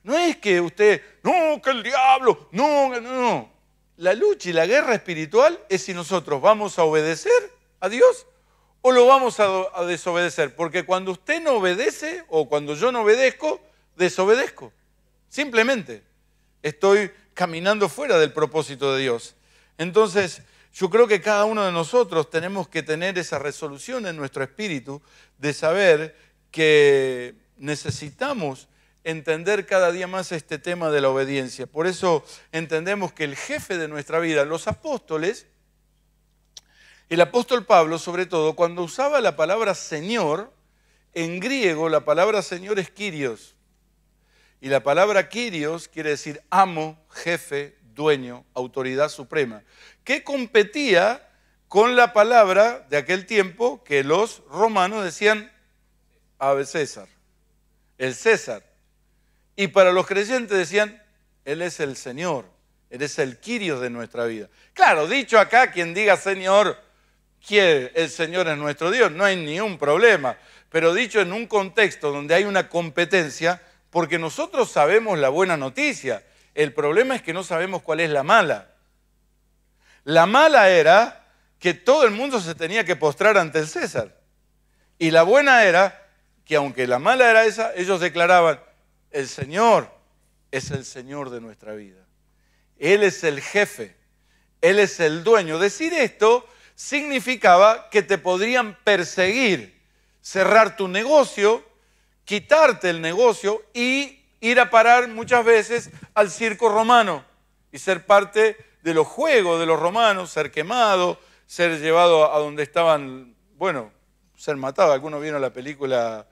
No es que usted, no, que el diablo, no, no, no. La lucha y la guerra espiritual es si nosotros vamos a obedecer a Dios o lo vamos a, a desobedecer. Porque cuando usted no obedece o cuando yo no obedezco, desobedezco. Simplemente estoy caminando fuera del propósito de Dios. Entonces, yo creo que cada uno de nosotros tenemos que tener esa resolución en nuestro espíritu de saber que necesitamos entender cada día más este tema de la obediencia. Por eso entendemos que el jefe de nuestra vida, los apóstoles, el apóstol Pablo sobre todo, cuando usaba la palabra Señor, en griego la palabra Señor es Kyrios, y la palabra Kyrios quiere decir amo, jefe, dueño, autoridad suprema, que competía con la palabra de aquel tiempo que los romanos decían Ave César, el César. Y para los creyentes decían, Él es el Señor, Él es el Kyrios de nuestra vida. Claro, dicho acá, quien diga Señor, quiere, el Señor es nuestro Dios, no hay ni un problema. Pero dicho en un contexto donde hay una competencia, porque nosotros sabemos la buena noticia. El problema es que no sabemos cuál es la mala. La mala era que todo el mundo se tenía que postrar ante el César. Y la buena era que aunque la mala era esa, ellos declaraban, el Señor es el Señor de nuestra vida. Él es el jefe, Él es el dueño. Decir esto significaba que te podrían perseguir, cerrar tu negocio, quitarte el negocio y ir a parar muchas veces al circo romano y ser parte de los juegos de los romanos, ser quemado, ser llevado a donde estaban, bueno, ser matado. Algunos vieron la película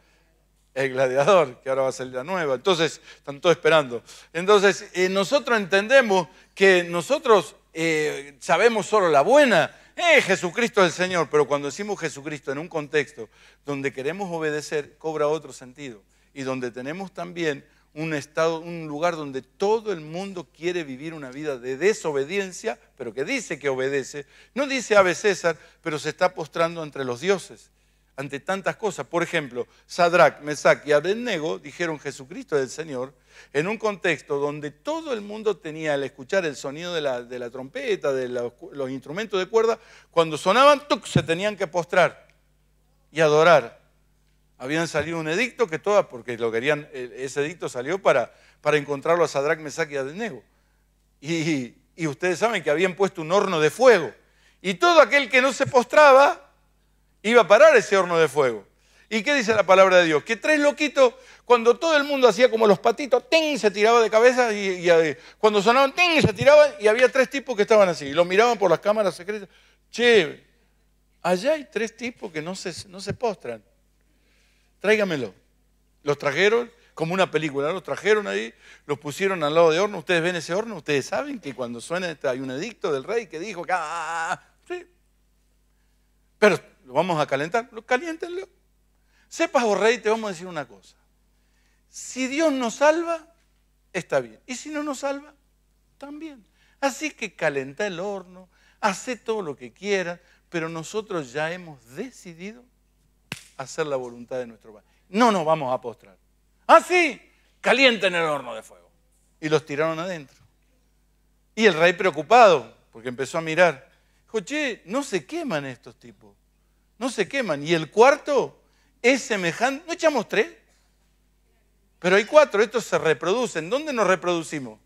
El Gladiador, que ahora va a salir la nueva. Entonces, están todos esperando. Entonces, eh, nosotros entendemos que nosotros eh, sabemos solo la buena, ¡eh, Jesucristo es el Señor! Pero cuando decimos Jesucristo en un contexto donde queremos obedecer, cobra otro sentido. Y donde tenemos también un estado, un lugar donde todo el mundo quiere vivir una vida de desobediencia, pero que dice que obedece. No dice Ave César, pero se está postrando entre los dioses ante tantas cosas. Por ejemplo, Sadrach, Mesach y Abednego dijeron Jesucristo del Señor en un contexto donde todo el mundo tenía al escuchar el sonido de la, trompeta, de los instrumentos de cuerda, cuando sonaban, ¡tuc! se tenían que postrar y adorar. Habían salido un edicto que todas, porque lo querían, eh, ese edicto salió para, para encontrarlo a Sadrach, Mesach y Abednego. Y, y ustedes saben que habían puesto un horno de fuego. Y todo aquel que no se postraba iba a parar ese horno de fuego. ¿Y qué dice la palabra de Dios? Que tres loquitos, cuando todo el mundo hacía como los patitos, ¡ting! se tiraba de cabeza y, eh, cuando sonaban, ¡ting! se tiraban y había tres tipos que estaban así. Y lo miraban por las cámaras secretas. Che, allá hay tres tipos que no se, postran. Tráigamelo. Los trajeron como una película, los trajeron ahí, los pusieron al lado de horno. Ustedes ven ese horno, ustedes saben que cuando suena este, hay un edicto del rey que dijo, que... Ah, sí. Pero lo vamos a calentar, lo caliéntenlo. Sepas vos oh rey, te vamos a decir una cosa. Si Dios nos salva, está bien. Y si no nos salva, también. Así que calenta el horno, hace todo lo que quieras, pero nosotros ya hemos decidido hacer la voluntad de nuestro Padre. No nos vamos a postrar. Así, ah, sí. calienten el horno de fuego. Y los tiraron adentro. Y el rey preocupado, porque empezó a mirar, dijo, che, no se queman estos tipos no se queman. Y el cuarto es semejante, no echamos tres, pero hay cuatro, estos se reproducen. ¿Dónde nos reproducimos?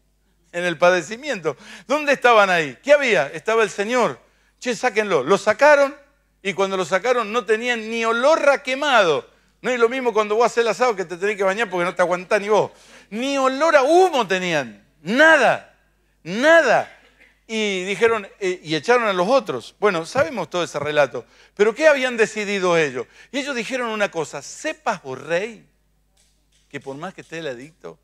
En el padecimiento. ¿Dónde estaban ahí? ¿Qué había? Estaba el Señor. Che, sáquenlo. Lo sacaron y cuando lo sacaron no tenían ni olor a quemado. No es lo mismo cuando vos haces el asado que te tenés que bañar porque no te aguantás ni vos. Ni olor a humo tenían. Nada. Nada y dijeron, eh, y echaron a los otros. Bueno, sabemos todo ese relato. Pero ¿qué habían decidido ellos? Y ellos dijeron una cosa, sepas, oh rey, que por más que esté el adicto,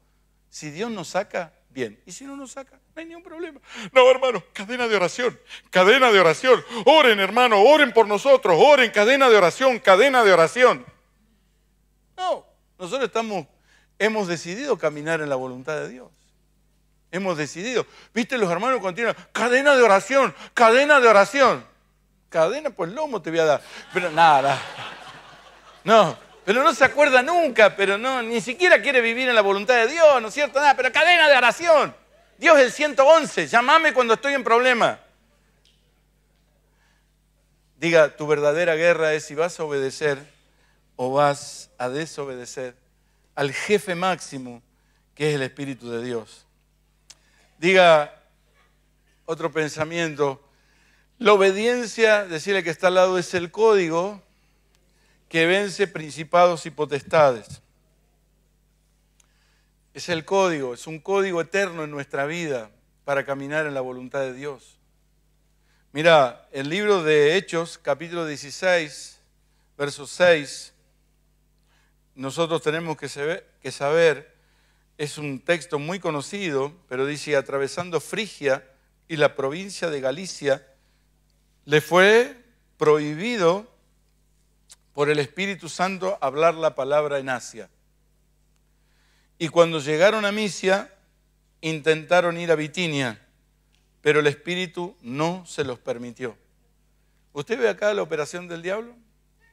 si Dios nos saca, bien. Y si no nos saca, no hay ningún problema. No, hermano, cadena de oración, cadena de oración. Oren, hermano, oren por nosotros, oren, cadena de oración, cadena de oración. No, nosotros estamos, hemos decidido caminar en la voluntad de Dios hemos decidido. Viste, los hermanos continúan, cadena de oración, cadena de oración. Cadena pues lomo te voy a dar. Pero nada, no, pero no se acuerda nunca, pero no, ni siquiera quiere vivir en la voluntad de Dios, ¿no es cierto? Nada, pero cadena de oración. Dios es el 111, llámame cuando estoy en problema. Diga, tu verdadera guerra es si vas a obedecer o vas a desobedecer al jefe máximo que es el Espíritu de Dios. Diga otro pensamiento. La obediencia, decirle que está al lado, es el código que vence principados y potestades. Es el código, es un código eterno en nuestra vida para caminar en la voluntad de Dios. Mira, el libro de Hechos, capítulo 16, verso 6, nosotros tenemos que saber es un texto muy conocido, pero dice, atravesando Frigia y la provincia de Galicia, le fue prohibido por el Espíritu Santo hablar la palabra en Asia. Y cuando llegaron a Misia, intentaron ir a Bitinia, pero el Espíritu no se los permitió. ¿Usted ve acá la operación del diablo?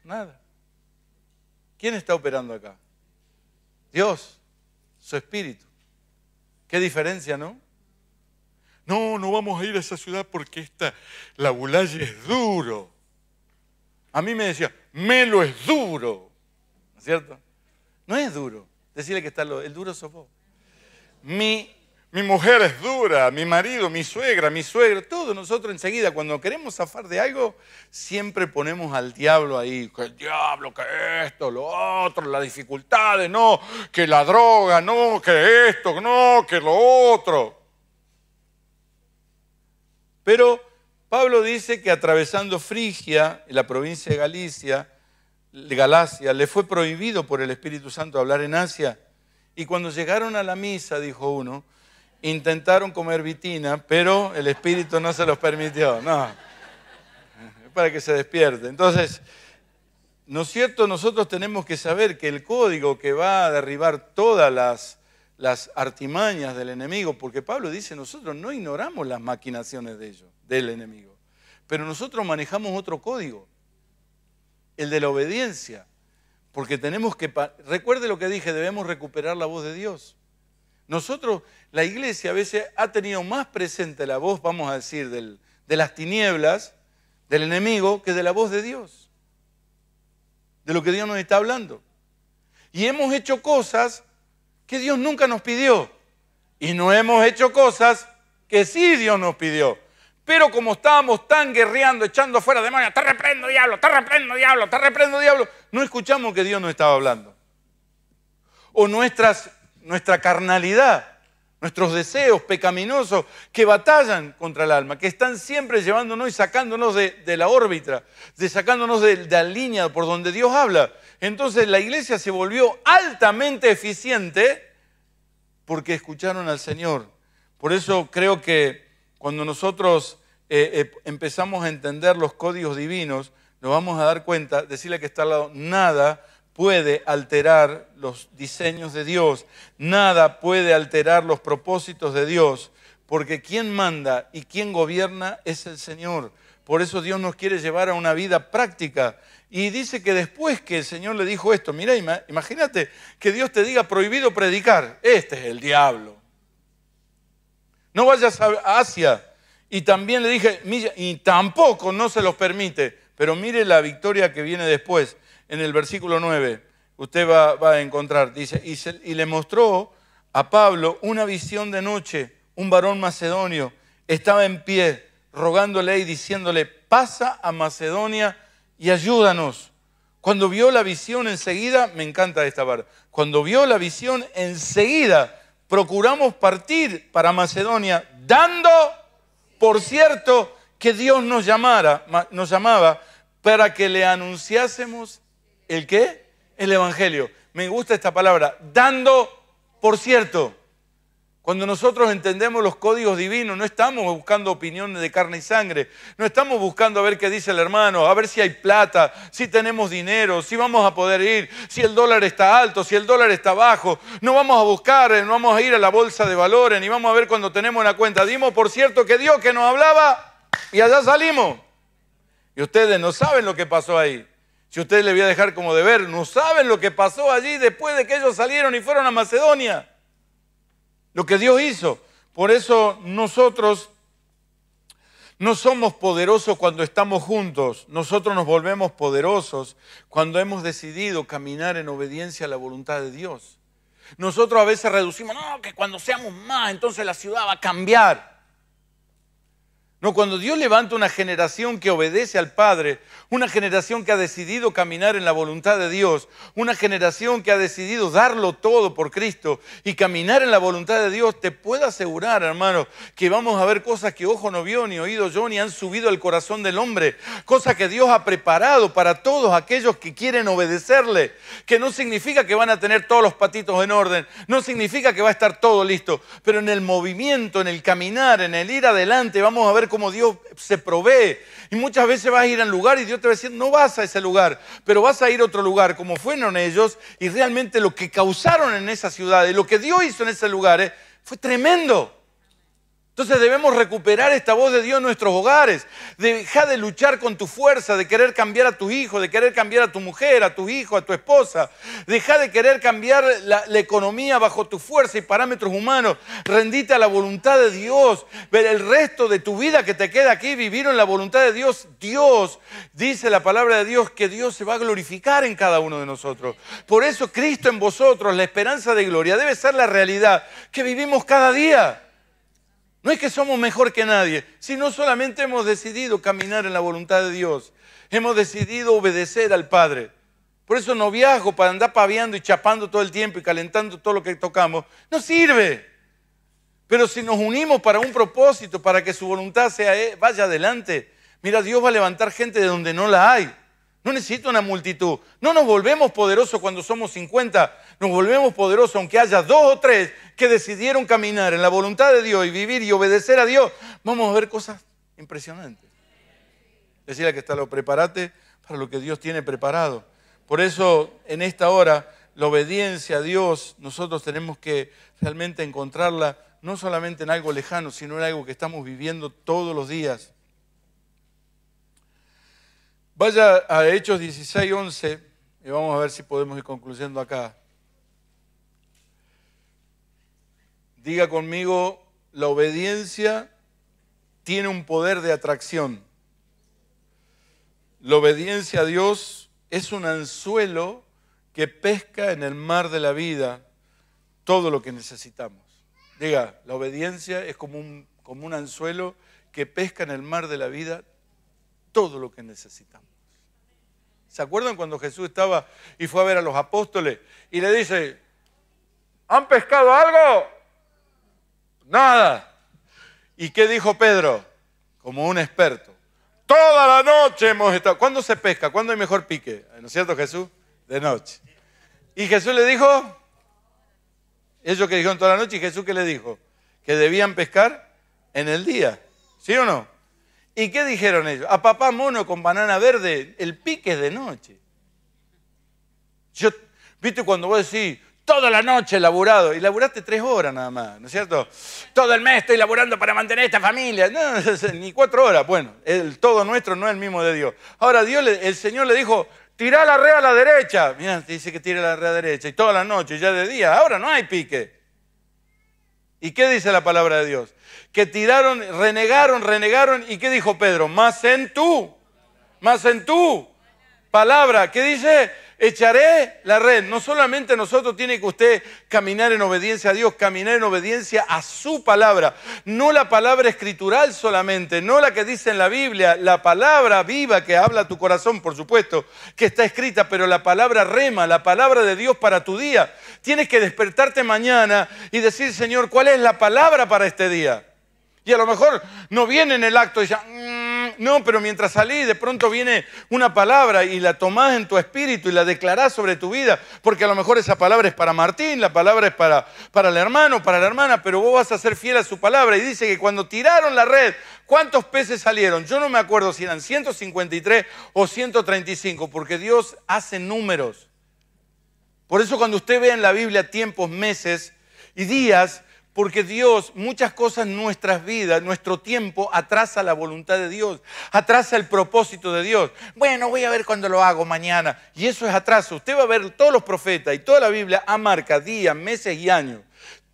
Nada. ¿Quién está operando acá? Dios su espíritu. Qué diferencia, ¿no? No, no vamos a ir a esa ciudad porque esta, la bulaya es duro. A mí me decía, Melo es duro. ¿No es cierto? No es duro. Decirle que está lo, el duro sos Mi mi mujer es dura, mi marido, mi suegra, mi suegra, todos nosotros enseguida, cuando queremos zafar de algo, siempre ponemos al diablo ahí, que el diablo, que esto, lo otro, las dificultades, no, que la droga, no, que esto, no, que lo otro. Pero Pablo dice que atravesando Frigia, la provincia de Galicia, Galacia, le fue prohibido por el Espíritu Santo hablar en Asia. Y cuando llegaron a la misa, dijo uno, intentaron comer vitina, pero el espíritu no se los permitió, no, para que se despierte. Entonces, ¿no es cierto? Nosotros tenemos que saber que el código que va a derribar todas las, las artimañas del enemigo, porque Pablo dice, nosotros no ignoramos las maquinaciones de ellos, del enemigo, pero nosotros manejamos otro código, el de la obediencia, porque tenemos que, recuerde lo que dije, debemos recuperar la voz de Dios. Nosotros la iglesia a veces ha tenido más presente la voz, vamos a decir, de las tinieblas, del enemigo, que de la voz de Dios, de lo que Dios nos está hablando. Y hemos hecho cosas que Dios nunca nos pidió. Y no hemos hecho cosas que sí Dios nos pidió. Pero como estábamos tan guerreando, echando fuera demonios, te reprendo diablo, te reprendo diablo, te reprendo diablo, no escuchamos que Dios nos estaba hablando. O nuestra carnalidad nuestros deseos pecaminosos que batallan contra el alma, que están siempre llevándonos y sacándonos de, la órbita, de sacándonos de, la línea por donde Dios habla. Entonces la iglesia se volvió altamente eficiente porque escucharon al Señor. Por eso creo que cuando nosotros eh, eh, empezamos a entender los códigos divinos, nos vamos a dar cuenta, decirle que está al lado, nada puede alterar los diseños de Dios, nada puede alterar los propósitos de Dios, porque quien manda y quien gobierna es el Señor. Por eso Dios nos quiere llevar a una vida práctica. Y dice que después que el Señor le dijo esto, mira, imagínate que Dios te diga prohibido predicar, este es el diablo. No vayas a Asia. Y también le dije, y tampoco no se los permite, pero mire la victoria que viene después en el versículo 9, usted va, a encontrar, dice, y, le mostró a Pablo una visión de noche, un varón macedonio, estaba en pie, rogándole y diciéndole, pasa a Macedonia y ayúdanos. Cuando vio la visión enseguida, me encanta esta barra, cuando vio la visión enseguida, procuramos partir para Macedonia, dando, por cierto, que Dios nos llamara, nos llamaba para que le anunciásemos ¿El qué? El Evangelio. Me gusta esta palabra, dando por cierto. Cuando nosotros entendemos los códigos divinos, no estamos buscando opiniones de carne y sangre, no estamos buscando a ver qué dice el hermano, a ver si hay plata, si tenemos dinero, si vamos a poder ir, si el dólar está alto, si el dólar está bajo. No vamos a buscar, eh, no vamos a ir a la bolsa de valores, ni vamos a ver cuando tenemos una cuenta. Dimos, por cierto, que Dios que nos hablaba y allá salimos. Y ustedes no saben lo que pasó ahí. Si ustedes le voy a dejar como deber, no saben lo que pasó allí después de que ellos salieron y fueron a Macedonia. Lo que Dios hizo. Por eso nosotros no somos poderosos cuando estamos juntos, nosotros nos volvemos poderosos cuando hemos decidido caminar en obediencia a la voluntad de Dios. Nosotros a veces reducimos, no, que cuando seamos más, entonces la ciudad va a cambiar. No, cuando Dios levanta una generación que obedece al Padre, una generación que ha decidido caminar en la voluntad de Dios, una generación que ha decidido darlo todo por Cristo y caminar en la voluntad de Dios, te puedo asegurar, hermano, que vamos a ver cosas que ojo no vio, ni oído yo, ni han subido al corazón del hombre, cosas que Dios ha preparado para todos aquellos que quieren obedecerle, que no significa que van a tener todos los patitos en orden, no significa que va a estar todo listo, pero en el movimiento, en el caminar, en el ir adelante, vamos a ver como Dios se provee. Y muchas veces vas a ir a un lugar y Dios te va a decir, no vas a ese lugar, pero vas a ir a otro lugar, como fueron ellos, y realmente lo que causaron en esa ciudad y lo que Dios hizo en ese lugar eh, fue tremendo. Entonces debemos recuperar esta voz de Dios en nuestros hogares. Deja de luchar con tu fuerza, de querer cambiar a tu hijo, de querer cambiar a tu mujer, a tu hijo, a tu esposa. Deja de querer cambiar la, la, economía bajo tu fuerza y parámetros humanos. Rendite a la voluntad de Dios. Ver el resto de tu vida que te queda aquí, vivir en la voluntad de Dios. Dios, dice la palabra de Dios, que Dios se va a glorificar en cada uno de nosotros. Por eso Cristo en vosotros, la esperanza de gloria, debe ser la realidad que vivimos cada día. No es que somos mejor que nadie, sino solamente hemos decidido caminar en la voluntad de Dios. Hemos decidido obedecer al Padre. Por eso no viajo para andar paviando y chapando todo el tiempo y calentando todo lo que tocamos no sirve. Pero si nos unimos para un propósito, para que su voluntad sea, eh, vaya adelante, mira, Dios va a levantar gente de donde no la hay. No necesito una multitud. No nos volvemos poderosos cuando somos 50. Nos volvemos poderosos aunque haya dos o tres que decidieron caminar en la voluntad de Dios y vivir y obedecer a Dios. Vamos a ver cosas impresionantes. Decirle que está lo prepárate para lo que Dios tiene preparado. Por eso en esta hora la obediencia a Dios nosotros tenemos que realmente encontrarla no solamente en algo lejano, sino en algo que estamos viviendo todos los días. Vaya a Hechos 16, 11 y vamos a ver si podemos ir concluyendo acá. Diga conmigo, la obediencia tiene un poder de atracción. La obediencia a Dios es un anzuelo que pesca en el mar de la vida todo lo que necesitamos. Diga, la obediencia es como un, como un anzuelo que pesca en el mar de la vida todo lo que necesitamos. ¿Se acuerdan cuando Jesús estaba y fue a ver a los apóstoles y le dice, ¿han pescado algo? Nada. ¿Y qué dijo Pedro? Como un experto. Toda la noche hemos estado. ¿Cuándo se pesca? ¿Cuándo hay mejor pique? ¿No es cierto, Jesús? De noche. Y Jesús le dijo, ellos que dijeron toda la noche, y Jesús qué le dijo, que debían pescar en el día. ¿Sí o no? ¿Y qué dijeron ellos? A papá mono con banana verde, el pique es de noche. Yo, viste cuando vos decís, toda la noche laburado, y laburaste tres horas nada más, ¿no es cierto? Todo el mes estoy laburando para mantener esta familia, no, ni cuatro horas, bueno, el todo nuestro no es el mismo de Dios. Ahora Dios, el Señor le dijo, tirá la rea a la derecha, mira, dice que tira la red a la derecha, y toda la noche, ya de día, ahora no hay pique. ¿Y qué dice la palabra de Dios? Que tiraron, renegaron, renegaron. ¿Y qué dijo Pedro? Más en tú. Más en tú. Palabra. ¿Qué dice? Echaré la red. No solamente nosotros tiene que usted caminar en obediencia a Dios, caminar en obediencia a su palabra. No la palabra escritural solamente, no la que dice en la Biblia, la palabra viva que habla tu corazón, por supuesto, que está escrita, pero la palabra rema, la palabra de Dios para tu día. Tienes que despertarte mañana y decir, Señor, ¿cuál es la palabra para este día? Y a lo mejor no viene en el acto y ya... Mm, no, pero mientras salís, de pronto viene una palabra y la tomás en tu espíritu y la declarás sobre tu vida, porque a lo mejor esa palabra es para Martín, la palabra es para, para el hermano, para la hermana, pero vos vas a ser fiel a su palabra. Y dice que cuando tiraron la red, ¿cuántos peces salieron? Yo no me acuerdo si eran 153 o 135, porque Dios hace números. Por eso cuando usted ve en la Biblia tiempos, meses y días, porque Dios, muchas cosas en nuestras vidas, nuestro tiempo, atrasa la voluntad de Dios, atrasa el propósito de Dios. Bueno, voy a ver cuándo lo hago mañana. Y eso es atraso. Usted va a ver todos los profetas y toda la Biblia ha marca días, meses y años.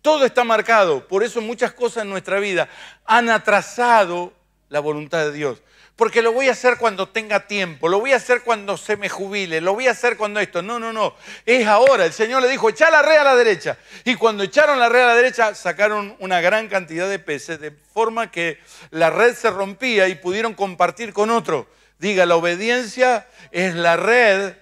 Todo está marcado. Por eso muchas cosas en nuestra vida han atrasado la voluntad de Dios porque lo voy a hacer cuando tenga tiempo, lo voy a hacer cuando se me jubile, lo voy a hacer cuando esto. No, no, no, es ahora. El Señor le dijo, echa la red a la derecha. Y cuando echaron la red a la derecha, sacaron una gran cantidad de peces, de forma que la red se rompía y pudieron compartir con otro. Diga, la obediencia es la red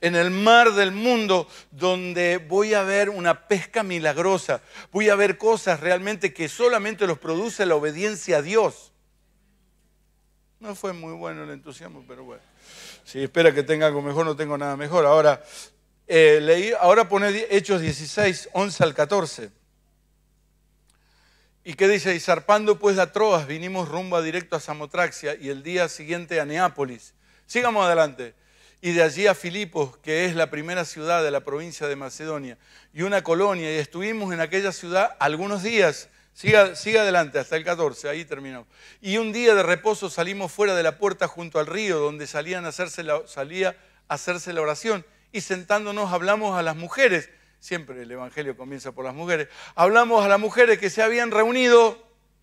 en el mar del mundo donde voy a ver una pesca milagrosa, voy a ver cosas realmente que solamente los produce la obediencia a Dios. No fue muy bueno el entusiasmo, pero bueno. Si espera que tenga algo mejor, no tengo nada mejor. Ahora, eh, leí, ahora pone Hechos 16, 11 al 14. ¿Y qué dice? Y zarpando pues a Troas, vinimos rumbo directo a Samotraxia y el día siguiente a Neápolis. Sigamos adelante. Y de allí a Filipos, que es la primera ciudad de la provincia de Macedonia, y una colonia, y estuvimos en aquella ciudad algunos días Siga, adelante hasta el 14, ahí terminó Y un día de reposo salimos fuera de la puerta junto al río donde salían a la, salía a hacerse la oración y sentándonos hablamos a las mujeres, siempre el Evangelio comienza por las mujeres, hablamos a las mujeres que se habían reunido,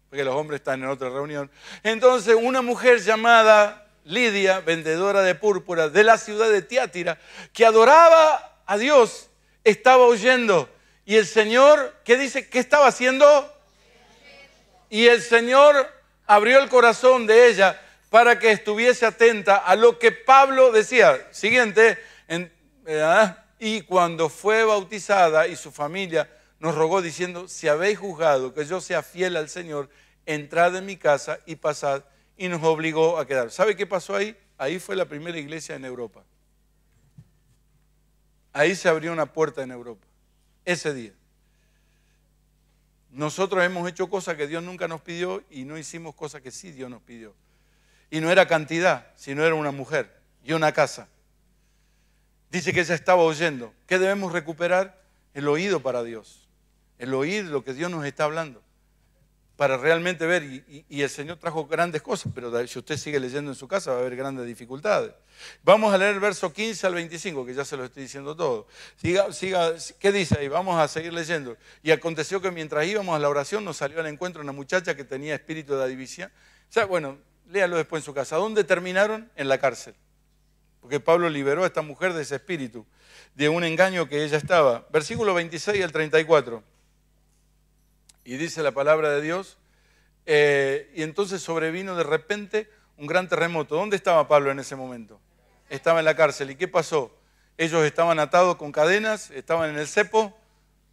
porque los hombres están en otra reunión, entonces una mujer llamada Lidia, vendedora de púrpura de la ciudad de Tiátira, que adoraba a Dios, estaba oyendo. Y el Señor, ¿qué dice? ¿Qué estaba haciendo? Y el Señor abrió el corazón de ella para que estuviese atenta a lo que Pablo decía. Siguiente, eh, ah, y cuando fue bautizada y su familia nos rogó diciendo, si habéis juzgado que yo sea fiel al Señor, entrad en mi casa y pasad, y nos obligó a quedar. ¿Sabe qué pasó ahí? Ahí fue la primera iglesia en Europa. Ahí se abrió una puerta en Europa, ese día. Nosotros hemos hecho cosas que Dios nunca nos pidió y no hicimos cosas que sí Dios nos pidió. Y no era cantidad, sino era una mujer y una casa. Dice que se estaba oyendo. ¿Qué debemos recuperar? El oído para Dios. El oír lo que Dios nos está hablando para realmente ver, y, el Señor trajo grandes cosas, pero si usted sigue leyendo en su casa va a haber grandes dificultades. Vamos a leer el verso 15 al 25, que ya se lo estoy diciendo todo. Siga, siga, ¿qué dice ahí? Vamos a seguir leyendo. Y aconteció que mientras íbamos a la oración nos salió al encuentro una muchacha que tenía espíritu de adivisión. O sea, bueno, léalo después en su casa. ¿Dónde terminaron? En la cárcel. Porque Pablo liberó a esta mujer de ese espíritu, de un engaño que ella estaba. Versículo 26 al 34. Y dice la palabra de Dios, eh, y entonces sobrevino de repente un gran terremoto. ¿Dónde estaba Pablo en ese momento? Estaba en la cárcel. ¿Y qué pasó? Ellos estaban atados con cadenas, estaban en el cepo,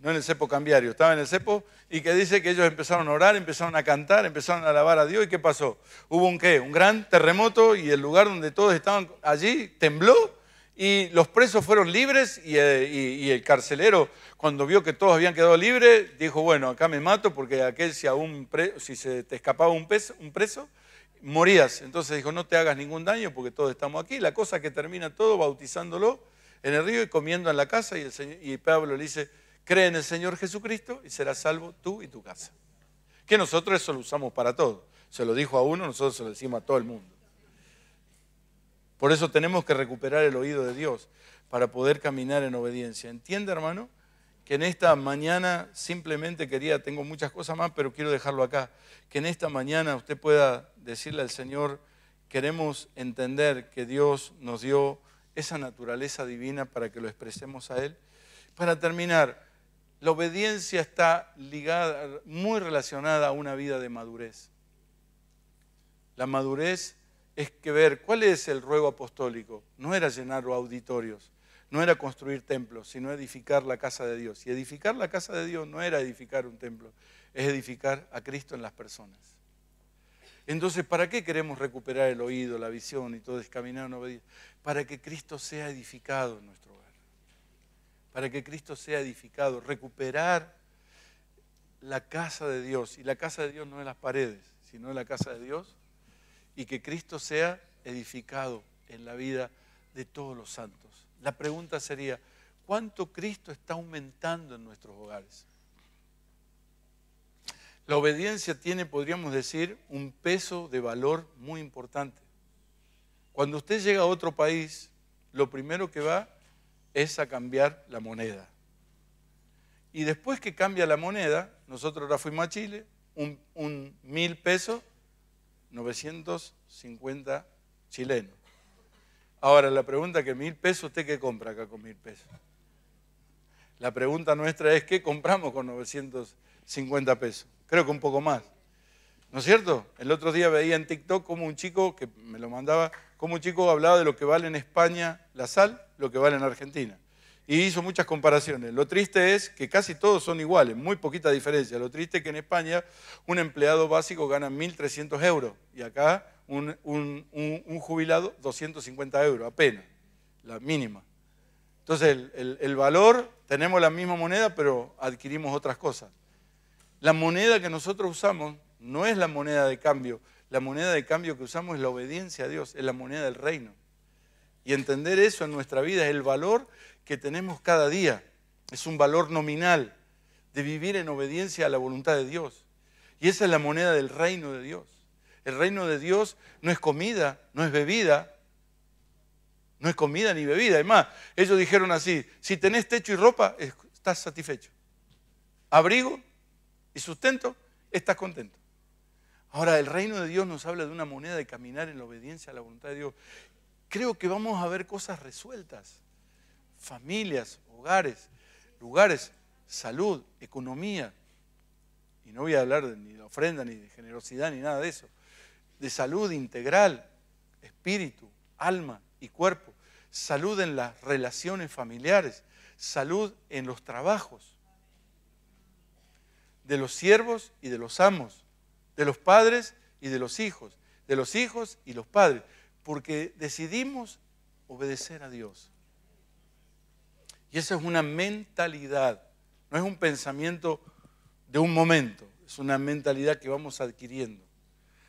no en el cepo cambiario, estaban en el cepo, y que dice que ellos empezaron a orar, empezaron a cantar, empezaron a alabar a Dios. ¿Y qué pasó? Hubo un qué? Un gran terremoto y el lugar donde todos estaban allí tembló y los presos fueron libres eh, y, el carcelero cuando vio que todos habían quedado libres dijo, bueno, acá me mato porque aquel si, si se te escapaba un, preso, morías. Entonces dijo, no te hagas ningún daño porque todos estamos aquí. La cosa que termina todo bautizándolo en el río y comiendo en la casa y, y Pablo le dice, cree en el Señor Jesucristo y serás salvo tú y tu casa. Que nosotros eso lo usamos para todo. Se lo dijo a uno, nosotros se lo decimos a todo el mundo. Por eso tenemos que recuperar el oído de Dios para poder caminar en obediencia. ¿Entiende, hermano? Que en esta mañana simplemente quería, tengo muchas cosas más, pero quiero dejarlo acá. Que en esta mañana usted pueda decirle al Señor, queremos entender que Dios nos dio esa naturaleza divina para que lo expresemos a Él. Para terminar, la obediencia está ligada, muy relacionada a una vida de madurez. La madurez es que ver cuál es el ruego apostólico. No era llenar auditorios, no era construir templos, sino edificar la casa de Dios. Y edificar la casa de Dios no era edificar un templo, es edificar a Cristo en las personas. Entonces, ¿para qué queremos recuperar el oído, la visión y todo es caminar en obediencia? Para que Cristo sea edificado en nuestro hogar. Para que Cristo sea edificado, recuperar la casa de Dios. Y la casa de Dios no es las paredes, sino la casa de Dios y que Cristo sea edificado en la vida de todos los santos. La pregunta sería, ¿cuánto Cristo está aumentando en nuestros hogares? La obediencia tiene, podríamos decir, un peso de valor muy importante. Cuando usted llega a otro país, lo primero que va es a cambiar la moneda. Y después que cambia la moneda, nosotros ahora fuimos a Chile, un, mil pesos 950 chilenos. Ahora, la pregunta que mil pesos, ¿usted qué compra acá con mil pesos? La pregunta nuestra es, ¿qué compramos con 950 pesos? Creo que un poco más. ¿No es cierto? El otro día veía en TikTok como un chico, que me lo mandaba, como un chico hablaba de lo que vale en España la sal, lo que vale en Argentina y hizo muchas comparaciones. Lo triste es que casi todos son iguales, muy poquita diferencia. Lo triste es que en España un empleado básico gana 1.300 euros y acá un, jubilado 250 euros, apenas, la mínima. Entonces el valor, tenemos la misma moneda, pero adquirimos otras cosas. La moneda que nosotros usamos no es la moneda de cambio, la moneda de cambio que usamos es la obediencia a Dios, es la moneda del reino. Y entender eso en nuestra vida es el valor que tenemos cada día. Es un valor nominal de vivir en obediencia a la voluntad de Dios. Y esa es la moneda del reino de Dios. El reino de Dios no es comida, no es bebida, no es comida ni bebida. más, ellos dijeron así, si tenés techo y ropa, estás satisfecho. Abrigo y sustento, estás contento. Ahora, el reino de Dios nos habla de una moneda de caminar en la obediencia a la voluntad de Dios creo que vamos a ver cosas resueltas. Familias, hogares, lugares, salud, economía. Y no voy a hablar ni de ofrenda, ni de generosidad, ni nada de eso. De salud integral, espíritu, alma y cuerpo. Salud en las relaciones familiares. Salud en los trabajos. De los siervos y de los amos. De los padres y de los hijos. De los hijos y los padres porque decidimos obedecer a Dios. Y esa es una mentalidad, no es un pensamiento de un momento, es una mentalidad que vamos adquiriendo.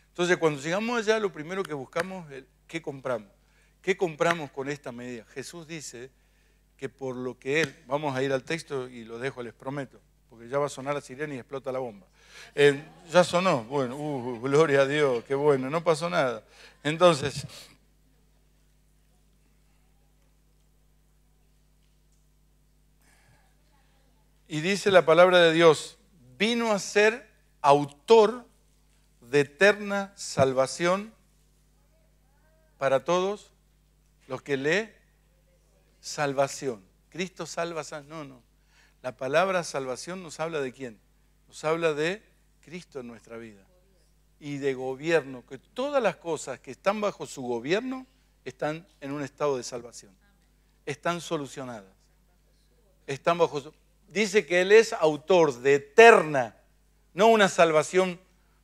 Entonces, cuando llegamos allá, lo primero que buscamos es qué compramos. ¿Qué compramos con esta medida? Jesús dice que por lo que Él, vamos a ir al texto y lo dejo, les prometo, porque ya va a sonar la sirena y explota la bomba. Eh, ya sonó, bueno, uh, uh, gloria a Dios, qué bueno, no pasó nada. Entonces, y dice la palabra de Dios, vino a ser autor de eterna salvación para todos los que leen salvación. Cristo salva, no, no. La palabra salvación nos habla de quién? Nos habla de Cristo en nuestra vida y de gobierno, que todas las cosas que están bajo su gobierno están en un estado de salvación, están solucionadas, están bajo su... Dice que Él es autor de eterna, no una salvación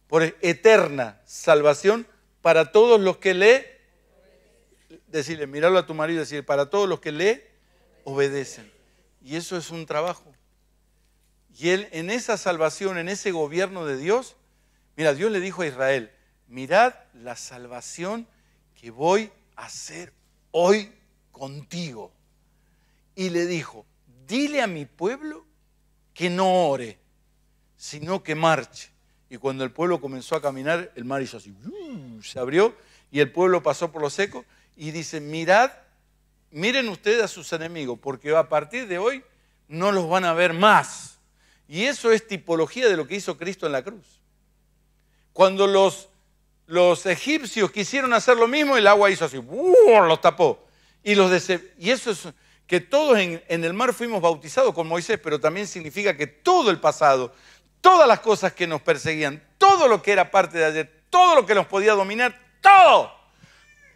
por eterna, salvación para todos los que le... Decirle, miralo a tu marido y decirle, para todos los que le obedecen. Y eso es un trabajo. Y Él en esa salvación, en ese gobierno de Dios, Mira, Dios le dijo a Israel, mirad la salvación que voy a hacer hoy contigo. Y le dijo, dile a mi pueblo que no ore, sino que marche. Y cuando el pueblo comenzó a caminar, el mar hizo así, se abrió y el pueblo pasó por lo seco y dice, mirad, miren ustedes a sus enemigos, porque a partir de hoy no los van a ver más. Y eso es tipología de lo que hizo Cristo en la cruz. Cuando los, egipcios quisieron hacer lo mismo, el agua hizo así, los tapó. Y, los y eso es que todos en, en el mar fuimos bautizados con Moisés, pero también significa que todo el pasado, todas las cosas que nos perseguían, todo lo que era parte de ayer, todo lo que nos podía dominar, todo,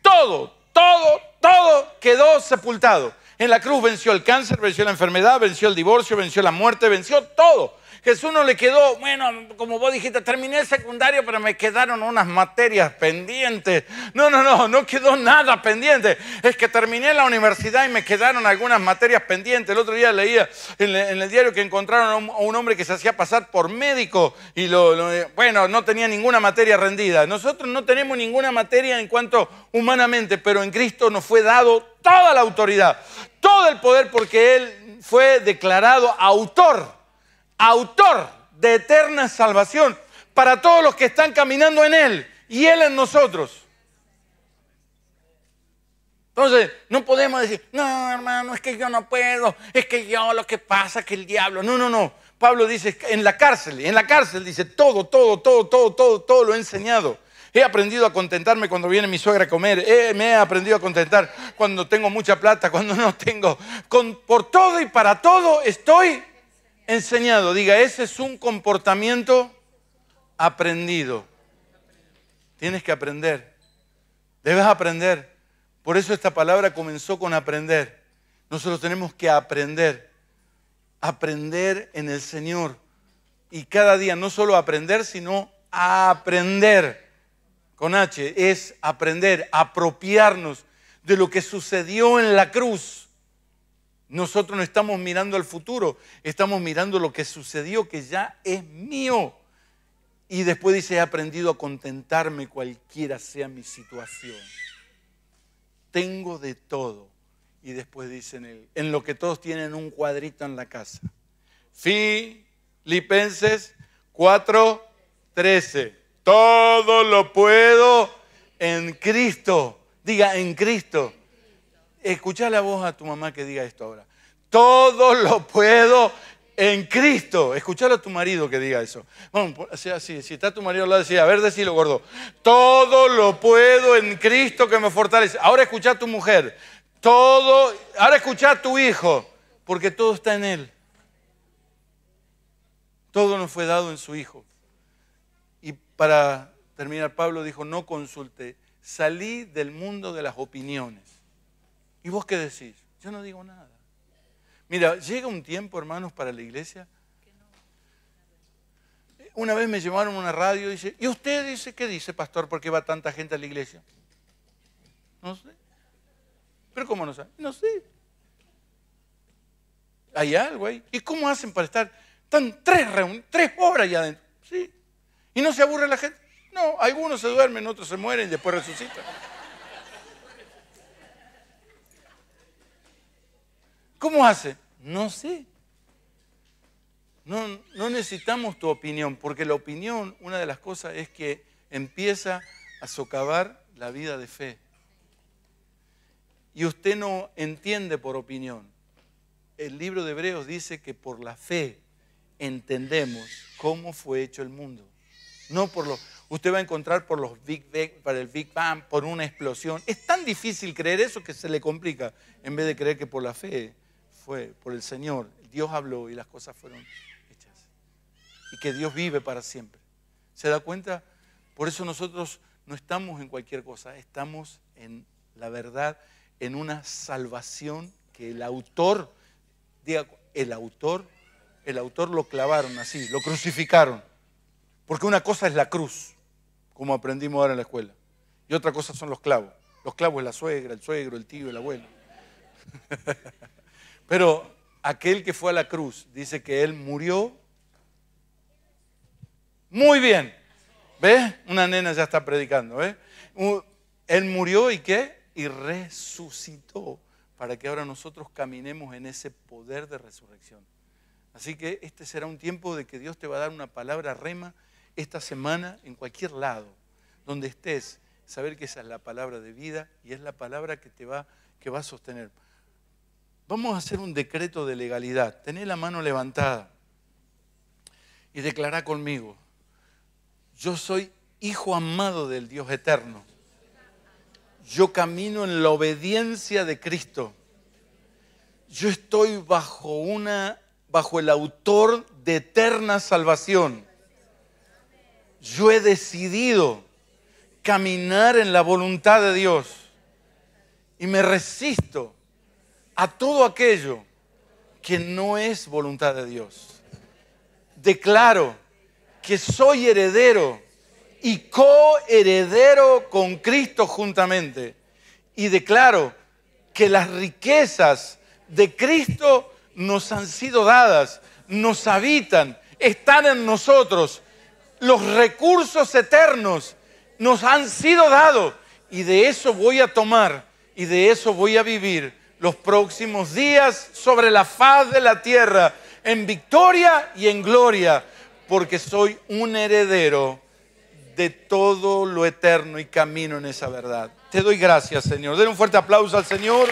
todo, todo, todo quedó sepultado. En la cruz venció el cáncer, venció la enfermedad, venció el divorcio, venció la muerte, venció todo. Jesús no le quedó, bueno, como vos dijiste, terminé el secundario, pero me quedaron unas materias pendientes. No, no, no, no quedó nada pendiente. Es que terminé la universidad y me quedaron algunas materias pendientes. El otro día leía en, el diario que encontraron a un, hombre que se hacía pasar por médico y lo, bueno, no tenía ninguna materia rendida. Nosotros no tenemos ninguna materia en cuanto humanamente, pero en Cristo nos fue dado toda la autoridad, todo el poder porque Él fue declarado autor autor de eterna salvación para todos los que están caminando en Él y Él en nosotros. Entonces, no podemos decir, no, hermano, es que yo no puedo, es que yo lo que pasa que el diablo. No, no, no. Pablo dice, en la cárcel, en la cárcel dice, todo, todo, todo, todo, todo, todo lo he enseñado. He aprendido a contentarme cuando viene mi suegra a comer. Eh, me he aprendido a contentar cuando tengo mucha plata, cuando no tengo. Con, por todo y para todo estoy enseñado. Diga, ese es un comportamiento aprendido. Tienes que aprender. Debes aprender. Por eso esta palabra comenzó con aprender. Nosotros tenemos que aprender. Aprender en el Señor. Y cada día no solo aprender, sino aprender. Con H es aprender, apropiarnos de lo que sucedió en la cruz nosotros no estamos mirando al futuro, estamos mirando lo que sucedió, que ya es mío. Y después dice, he aprendido a contentarme cualquiera sea mi situación. Tengo de todo. Y después dice en, en lo que todos tienen un cuadrito en la casa. Filipenses 4:13. Todo lo puedo en Cristo. Diga, en Cristo escucha la voz a tu mamá que diga esto ahora. Todo lo puedo en Cristo. Escuchar a tu marido que diga eso. así, así, si está tu marido al decía, a ver, decilo, gordo. Todo lo puedo en Cristo que me fortalece. Ahora escucha a tu mujer. Todo, ahora escucha a tu hijo, porque todo está en él. Todo nos fue dado en su hijo. Y para terminar, Pablo dijo, no consulte, salí del mundo de las opiniones. ¿Y vos qué decís? Yo no digo nada. Mira, llega un tiempo, hermanos, para la iglesia. Una vez me llevaron a una radio y dice, ¿y usted dice qué dice, pastor? ¿Por qué va tanta gente a la iglesia? No sé. ¿Pero cómo no sabe? No sé. Hay algo ahí. ¿Y cómo hacen para estar? tan tres, reun tres obras allá adentro. Sí. ¿Y no se aburre la gente? No, algunos se duermen, otros se mueren y después resucitan. ¿Cómo hace? No sé. No, necesitamos tu opinión, porque la opinión, una de las cosas es que empieza a socavar la vida de fe. Y usted no entiende por opinión. El libro de Hebreos dice que por la fe entendemos cómo fue hecho el mundo. No por los, usted va a encontrar por los Big Bang, para el Big Bang, por una explosión. Es tan difícil creer eso que se le complica en vez de creer que por la fe fue por el Señor. Dios habló y las cosas fueron hechas. Y que Dios vive para siempre. ¿Se da cuenta? Por eso nosotros no estamos en cualquier cosa, estamos en la verdad, en una salvación que el autor, diga, el autor, el autor lo clavaron así, lo crucificaron. Porque una cosa es la cruz, como aprendimos ahora en la escuela, y otra cosa son los clavos. Los clavos es la suegra, el suegro, el tío, el abuelo. Pero aquel que fue a la cruz dice que él murió. Muy bien. ¿Ves? Una nena ya está predicando. ¿ves? ¿eh? Él murió y qué? Y resucitó para que ahora nosotros caminemos en ese poder de resurrección. Así que este será un tiempo de que Dios te va a dar una palabra rema esta semana en cualquier lado, donde estés, saber que esa es la palabra de vida y es la palabra que te va, que va a sostener. Vamos a hacer un decreto de legalidad. Tené la mano levantada y declará conmigo, yo soy hijo amado del Dios eterno. Yo camino en la obediencia de Cristo. Yo estoy bajo una bajo el autor de eterna salvación. Yo he decidido caminar en la voluntad de Dios y me resisto a todo aquello que no es voluntad de Dios. Declaro que soy heredero y coheredero con Cristo juntamente. Y declaro que las riquezas de Cristo nos han sido dadas, nos habitan, están en nosotros. Los recursos eternos nos han sido dados y de eso voy a tomar y de eso voy a vivir los próximos días sobre la faz de la tierra, en victoria y en gloria, porque soy un heredero de todo lo eterno y camino en esa verdad. Te doy gracias, Señor. Den un fuerte aplauso al Señor.